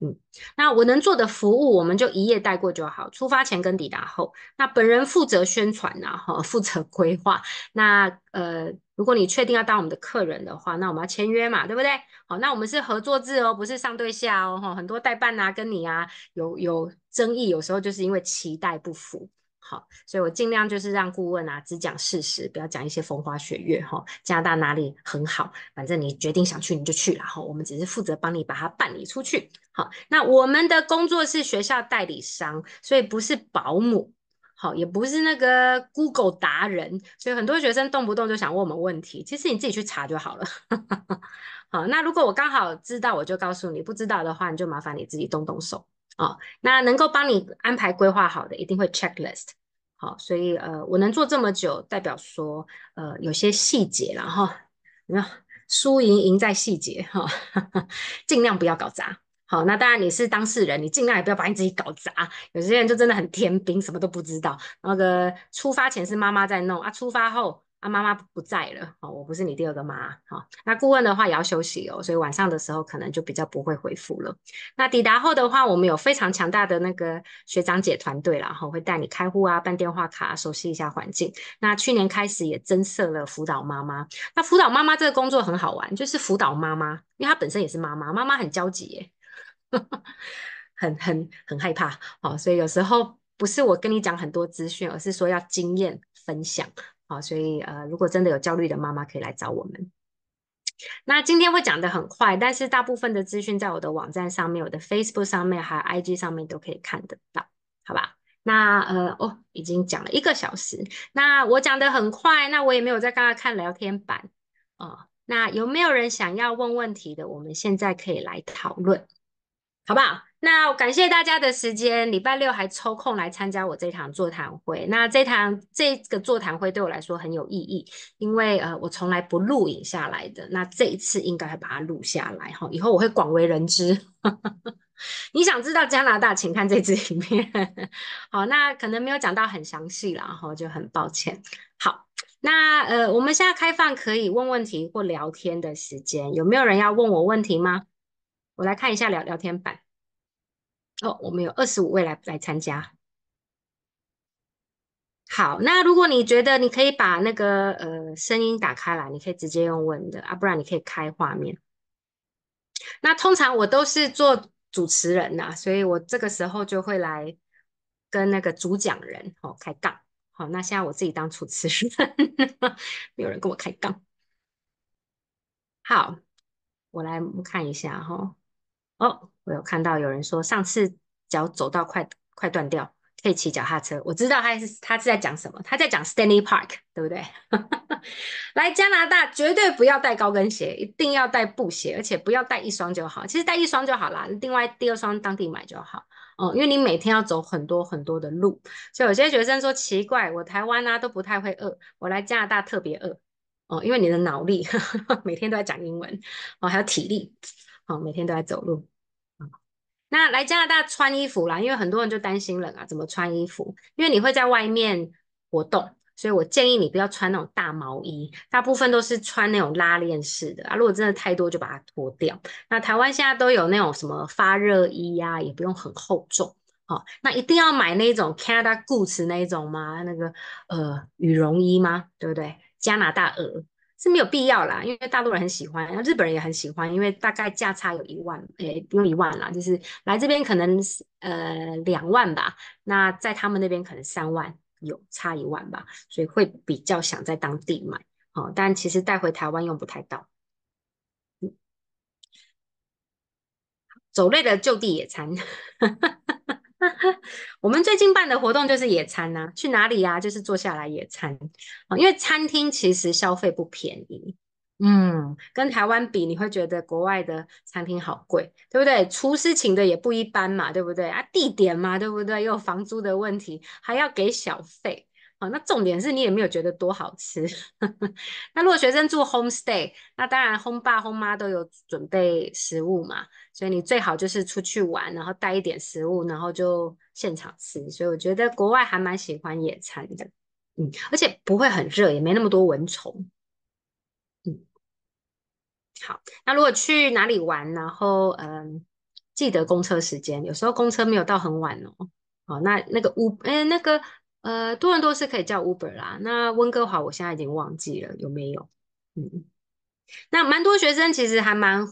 嗯，那我能做的服务我们就一页带过就好，出发前跟抵达后，那本人负责宣传啊，哈，负责规划，那呃。如果你确定要当我们的客人的话，那我们要签约嘛，对不对？好，那我们是合作制哦，不是上对下哦。哈，很多代办啊，跟你啊有有争议，有时候就是因为期待不符。好，所以我尽量就是让顾问啊只讲事实，不要讲一些风花雪月哈。加拿大哪里很好？反正你决定想去你就去了哈。我们只是负责帮你把它办理出去。好，那我们的工作是学校代理商，所以不是保姆。好，也不是那个 Google 达人，所以很多学生动不动就想问我们问题。其实你自己去查就好了。[laughs] 好，那如果我刚好知道，我就告诉你；不知道的话，你就麻烦你自己动动手啊。那能够帮你安排规划好的，一定会 checklist。好，所以呃，我能做这么久，代表说呃，有些细节，然后你看，输赢赢在细节哈，[laughs] 尽量不要搞砸。好，那当然你是当事人，你尽量也不要把你自己搞砸。有些人就真的很天兵，什么都不知道。那个出发前是妈妈在弄啊，出发后啊妈妈不在了。好，我不是你第二个妈。好，那顾问的话也要休息哦，所以晚上的时候可能就比较不会回复了。那抵达后的话，我们有非常强大的那个学长姐团队啦，会带你开户啊，办电话卡，熟悉一下环境。那去年开始也增设了辅导妈妈。那辅导妈妈这个工作很好玩，就是辅导妈妈，因为她本身也是妈妈，妈妈很焦急。耶、[laughs] 很很很害怕，好，所以有时候不是我跟你讲很多资讯，而是说要经验分享，好，所以呃，如果真的有焦虑的妈妈可以来找我们。那今天会讲的很快，但是大部分的资讯在我的网站上面、我的 Facebook 上面、还有 IG 上面都可以看得到，好吧？那呃，哦，已经讲了一个小时，那我讲的很快，那我也没有在刚刚看聊天板啊。那有没有人想要问问题的？我们现在可以来讨论。好不好？那感谢大家的时间，礼拜六还抽空来参加我这堂座谈会。那这堂这个座谈会对我来说很有意义，因为呃，我从来不录影下来的，那这一次应该会把它录下来哈。以后我会广为人知。你想知道加拿大，请看这支影片。好，那可能没有讲到很详细了，然后就很抱歉。好，那呃，我们现在开放可以问问题或聊天的时间，有没有人要问我问题吗？我来看一下聊聊天版哦，我们有二十五位来来参加。好，那如果你觉得你可以把那个呃声音打开来，你可以直接用问的啊，不然你可以开画面。那通常我都是做主持人呐，所以我这个时候就会来跟那个主讲人哦开杠。好，那现在我自己当主持人，[laughs] 没有人跟我开杠。好，我来看一下哈。哦，我有看到有人说上次脚走到快快断掉，可以骑脚踏车。我知道他是他是在讲什么，他在讲 Stanley Park，对不对？[laughs] 来加拿大绝对不要带高跟鞋，一定要带布鞋，而且不要带一双就好。其实带一双就好啦，另外第二双当地买就好。哦，因为你每天要走很多很多的路。所以有些学生说奇怪，我台湾啊都不太会饿，我来加拿大特别饿。哦，因为你的脑力 [laughs] 每天都在讲英文，哦还有体力。好，每天都在走路啊。那来加拿大穿衣服啦，因为很多人就担心冷啊，怎么穿衣服？因为你会在外面活动，所以我建议你不要穿那种大毛衣，大部分都是穿那种拉链式的啊。如果真的太多，就把它脱掉。那台湾现在都有那种什么发热衣呀，也不用很厚重。好，那一定要买那种 Canada g o o s e 那种吗？那个呃羽绒衣吗？对不对？加拿大鹅。是没有必要啦，因为大陆人很喜欢，日本人也很喜欢，因为大概价差有一万，诶，不用一万啦，就是来这边可能呃两万吧，那在他们那边可能三万有差一万吧，所以会比较想在当地买，好，但其实带回台湾用不太到。走累了就地野餐。[laughs] [laughs] 我们最近办的活动就是野餐呐，去哪里呀？就是坐下来野餐啊，因为餐厅其实消费不便宜。嗯，跟台湾比，你会觉得国外的餐厅好贵，对不对？厨师请的也不一般嘛，对不对？啊，地点嘛，对不对？又房租的问题，还要给小费。好，那重点是你也没有觉得多好吃。[laughs] 那如果学生住 homestay，那当然 hom 爸 hom 妈都有准备食物嘛，所以你最好就是出去玩，然后带一点食物，然后就现场吃。所以我觉得国外还蛮喜欢野餐的，嗯，而且不会很热，也没那么多蚊虫。嗯，好，那如果去哪里玩，然后嗯，记得公车时间，有时候公车没有到很晚哦。好，那那个屋，哎，那个。呃，多伦多是可以叫 Uber 啦。那温哥华我现在已经忘记了有没有？嗯，那蛮多学生其实还蛮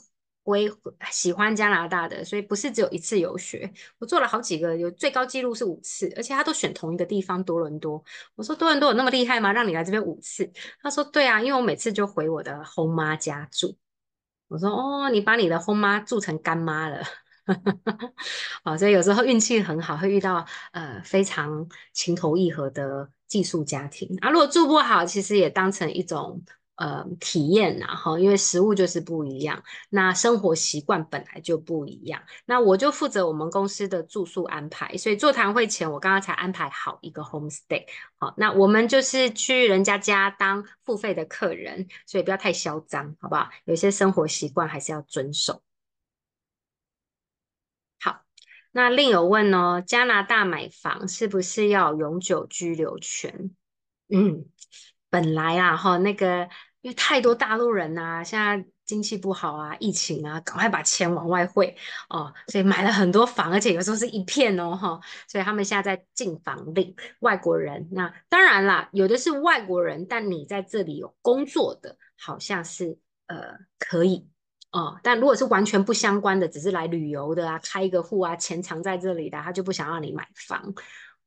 会喜欢加拿大的，所以不是只有一次游学，我做了好几个，有最高纪录是五次，而且他都选同一个地方多伦多。我说多伦多有那么厉害吗？让你来这边五次？他说对啊，因为我每次就回我的后妈家住。我说哦，你把你的后妈住成干妈了。哈哈，好，所以有时候运气很好，会遇到呃非常情投意合的寄宿家庭啊。如果住不好，其实也当成一种呃体验呐。哈，因为食物就是不一样，那生活习惯本来就不一样。那我就负责我们公司的住宿安排，所以座谈会前我刚刚才安排好一个 homestay。好，那我们就是去人家家当付费的客人，所以不要太嚣张，好不好？有些生活习惯还是要遵守。那另有问哦，加拿大买房是不是要永久居留权？嗯，本来啊哈，那个因为太多大陆人呐，现在经济不好啊，疫情啊，赶快把钱往外汇哦，所以买了很多房，而且有时候是一片哦哈，所以他们现在禁房令，外国人那当然啦，有的是外国人，但你在这里有工作的，好像是呃可以。哦，但如果是完全不相关的，只是来旅游的啊，开一个户啊，钱藏在这里的，他就不想让你买房，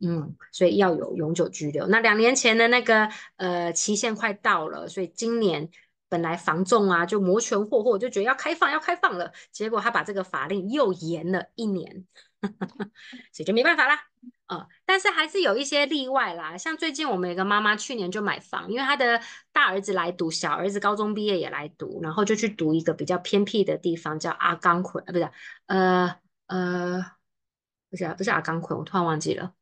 嗯，所以要有永久居留。那两年前的那个呃，期限快到了，所以今年。本来防重啊，就摩拳霍霍，就觉得要开放要开放了，结果他把这个法令又延了一年，[laughs] 所以就没办法啦。呃，但是还是有一些例外啦，像最近我们有个妈妈，去年就买房，因为她的大儿子来读，小儿子高中毕业也来读，然后就去读一个比较偏僻的地方，叫阿冈捆，呃，不是，呃呃，不是，啊，不是阿冈捆，我突然忘记了。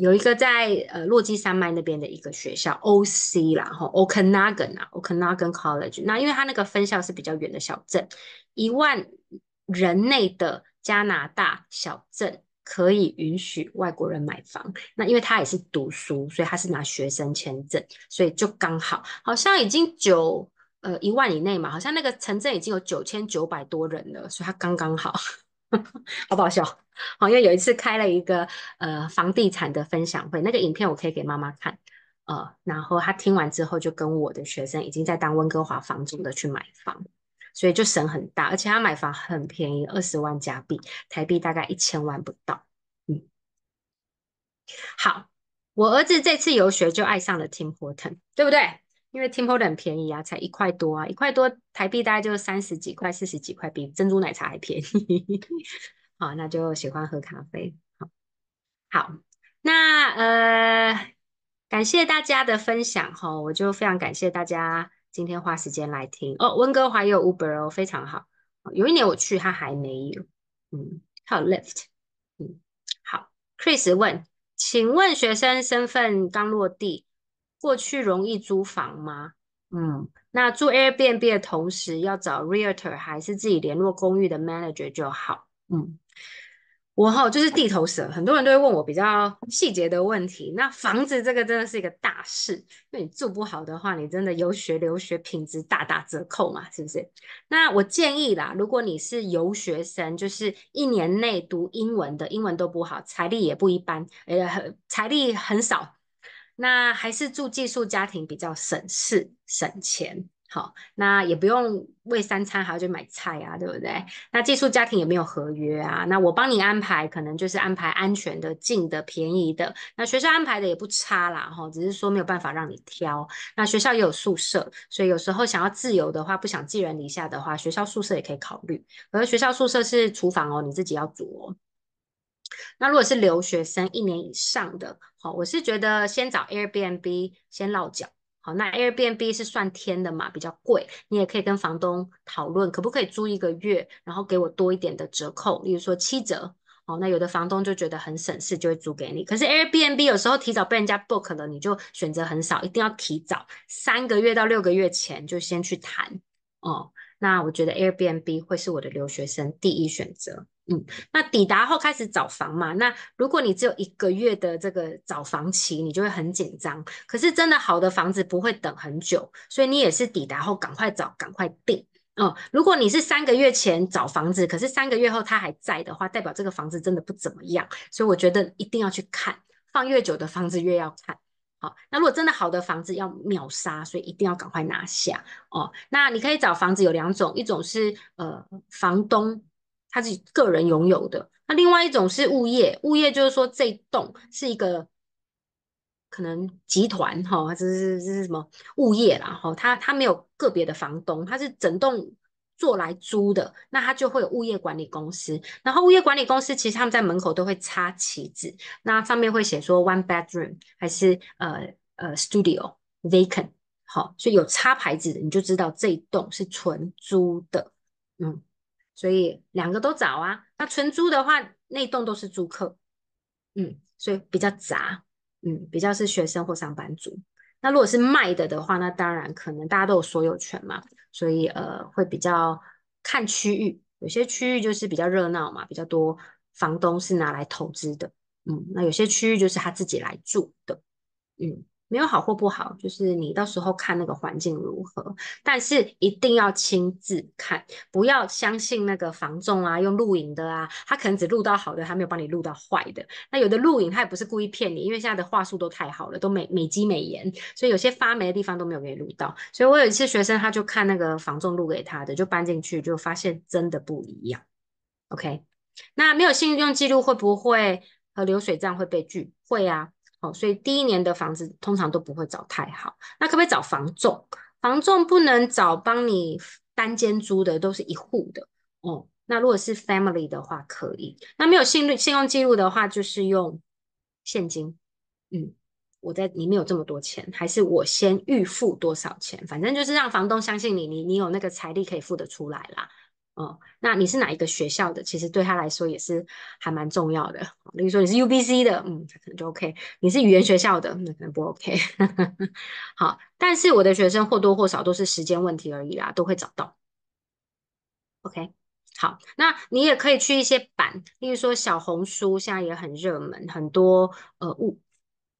有一个在呃洛基山脉那边的一个学校，O C 啦，哈，Okanagan 啊，Okanagan College。那因为它那个分校是比较远的小镇，一万人内的加拿大小镇可以允许外国人买房。那因为它也是读书，所以他是拿学生签证，所以就刚好好像已经九呃一万以内嘛，好像那个城镇已经有九千九百多人了，所以它刚刚好，[laughs] 好不好笑？好，因为有一次开了一个呃房地产的分享会，那个影片我可以给妈妈看，呃，然后他听完之后就跟我的学生已经在当温哥华房租的去买房，所以就省很大，而且他买房很便宜，二十万加币，台币大概一千万不到。嗯，好，我儿子这次游学就爱上了 Tim h o r t o n 对不对？因为 Tim h o r t o n 便宜啊，才一块多啊，一块多台币大概就三十几块、四十几块比珍珠奶茶还便宜。好，那就喜欢喝咖啡。好，好，那呃，感谢大家的分享哈，我就非常感谢大家今天花时间来听哦。温哥华也有 Uber 哦，非常好。有一年我去，他还没有。嗯，还有 Lift。嗯，好。Chris 问，请问学生身份刚落地，过去容易租房吗？嗯，那住 Airbnb 的同时要找 realtor 还是自己联络公寓的 manager 就好？嗯。我哈就是地头蛇，很多人都会问我比较细节的问题。那房子这个真的是一个大事，因为你住不好的话，你真的游学留学品质大打折扣嘛，是不是？那我建议啦，如果你是游学生，就是一年内读英文的，英文都不好，财力也不一般，呃，财力很少，那还是住寄宿家庭比较省事省钱。好，那也不用为三餐还要去买菜啊，对不对？那寄宿家庭有没有合约啊？那我帮你安排，可能就是安排安全的、近的、便宜的。那学校安排的也不差啦，哈，只是说没有办法让你挑。那学校也有宿舍，所以有时候想要自由的话，不想寄人篱下的话，学校宿舍也可以考虑。而学校宿舍是厨房哦，你自己要煮哦。那如果是留学生一年以上的，好，我是觉得先找 Airbnb 先落脚。那 Airbnb 是算天的嘛，比较贵。你也可以跟房东讨论，可不可以租一个月，然后给我多一点的折扣，例如说七折。哦，那有的房东就觉得很省事，就会租给你。可是 Airbnb 有时候提早被人家 book 了，你就选择很少，一定要提早三个月到六个月前就先去谈。哦，那我觉得 Airbnb 会是我的留学生第一选择。嗯，那抵达后开始找房嘛？那如果你只有一个月的这个找房期，你就会很紧张。可是真的好的房子不会等很久，所以你也是抵达后赶快找，赶快定。嗯，如果你是三个月前找房子，可是三个月后它还在的话，代表这个房子真的不怎么样。所以我觉得一定要去看，放越久的房子越要看好。那如果真的好的房子要秒杀，所以一定要赶快拿下哦。那你可以找房子有两种，一种是呃房东。他自己个人拥有的。那另外一种是物业，物业就是说这栋是一个可能集团哈，这是是是什么物业啦哈。它它没有个别的房东，它是整栋做来租的，那它就会有物业管理公司。然后物业管理公司其实他们在门口都会插旗子，那上面会写说 one bedroom 还是呃呃 studio vacant 好，所以有插牌子的你就知道这栋是纯租的，嗯。所以两个都找啊。那纯租的话，那栋都是租客，嗯，所以比较杂，嗯，比较是学生或上班族。那如果是卖的的话，那当然可能大家都有所有权嘛，所以呃，会比较看区域，有些区域就是比较热闹嘛，比较多房东是拿来投资的，嗯，那有些区域就是他自己来住的，嗯。没有好或不好，就是你到时候看那个环境如何，但是一定要亲自看，不要相信那个房仲啊，用录影的啊，他可能只录到好的，他没有帮你录到坏的。那有的录影他也不是故意骗你，因为现在的话术都太好了，都美美肌美颜，所以有些发霉的地方都没有给你录到。所以我有一次学生他就看那个房仲录给他的，就搬进去就发现真的不一样。OK，那没有信用记录会不会和流水账会被拒？会啊。哦，所以第一年的房子通常都不会找太好，那可不可以找房仲？房仲不能找帮你单间租的，都是一户的。哦，那如果是 family 的话，可以。那没有信率信用记录的话，就是用现金。嗯，我在里面有这么多钱，还是我先预付多少钱？反正就是让房东相信你，你你有那个财力可以付得出来啦。哦，那你是哪一个学校的？其实对他来说也是还蛮重要的。例如说你是 U B C 的，嗯，可能就 O K。你是语言学校的，那可能不 O K。[laughs] 好，但是我的学生或多或少都是时间问题而已啦，都会找到。O K，好，那你也可以去一些版，例如说小红书，现在也很热门，很多呃物。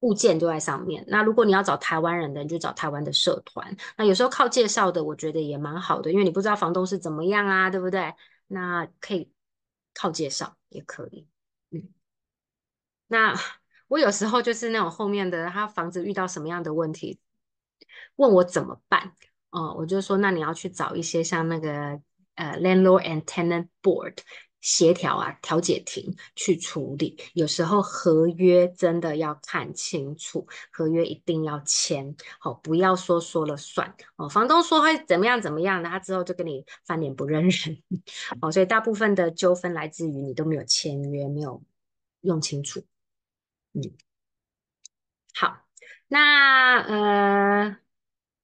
物件都在上面。那如果你要找台湾人的，你就找台湾的社团。那有时候靠介绍的，我觉得也蛮好的，因为你不知道房东是怎么样啊，对不对？那可以靠介绍也可以。嗯，那我有时候就是那种后面的，他房子遇到什么样的问题，问我怎么办？哦，我就说那你要去找一些像那个呃 landlord and tenant board。协调啊，调解庭去处理。有时候合约真的要看清楚，合约一定要签好，不要说说了算哦。房东说会怎么样怎么样那他之后就跟你翻脸不认人哦。所以大部分的纠纷来自于你都没有签约，没有用清楚。嗯，好，那呃。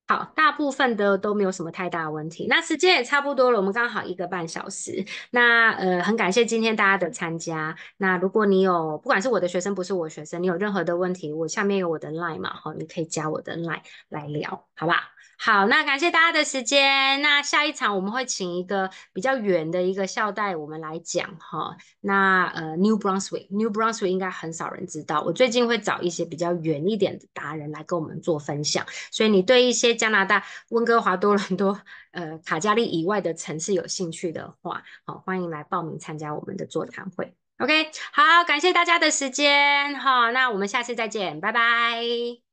好，大部分的都没有什么太大问题。那时间也差不多了，我们刚好一个半小时。那呃，很感谢今天大家的参加。那如果你有，不管是我的学生，不是我学生，你有任何的问题，我下面有我的 line 嘛，哈，你可以加我的 line 来聊，好不好？好，那感谢大家的时间。那下一场我们会请一个比较远的一个校代，我们来讲哈。那呃，New Brunswick，New Brunswick 应该很少人知道。我最近会找一些比较远一点的达人来跟我们做分享。所以你对一些加拿大温哥华、多伦多、呃，卡加利以外的城市有兴趣的话，好，欢迎来报名参加我们的座谈会。OK，好，感谢大家的时间哈。那我们下次再见，拜拜。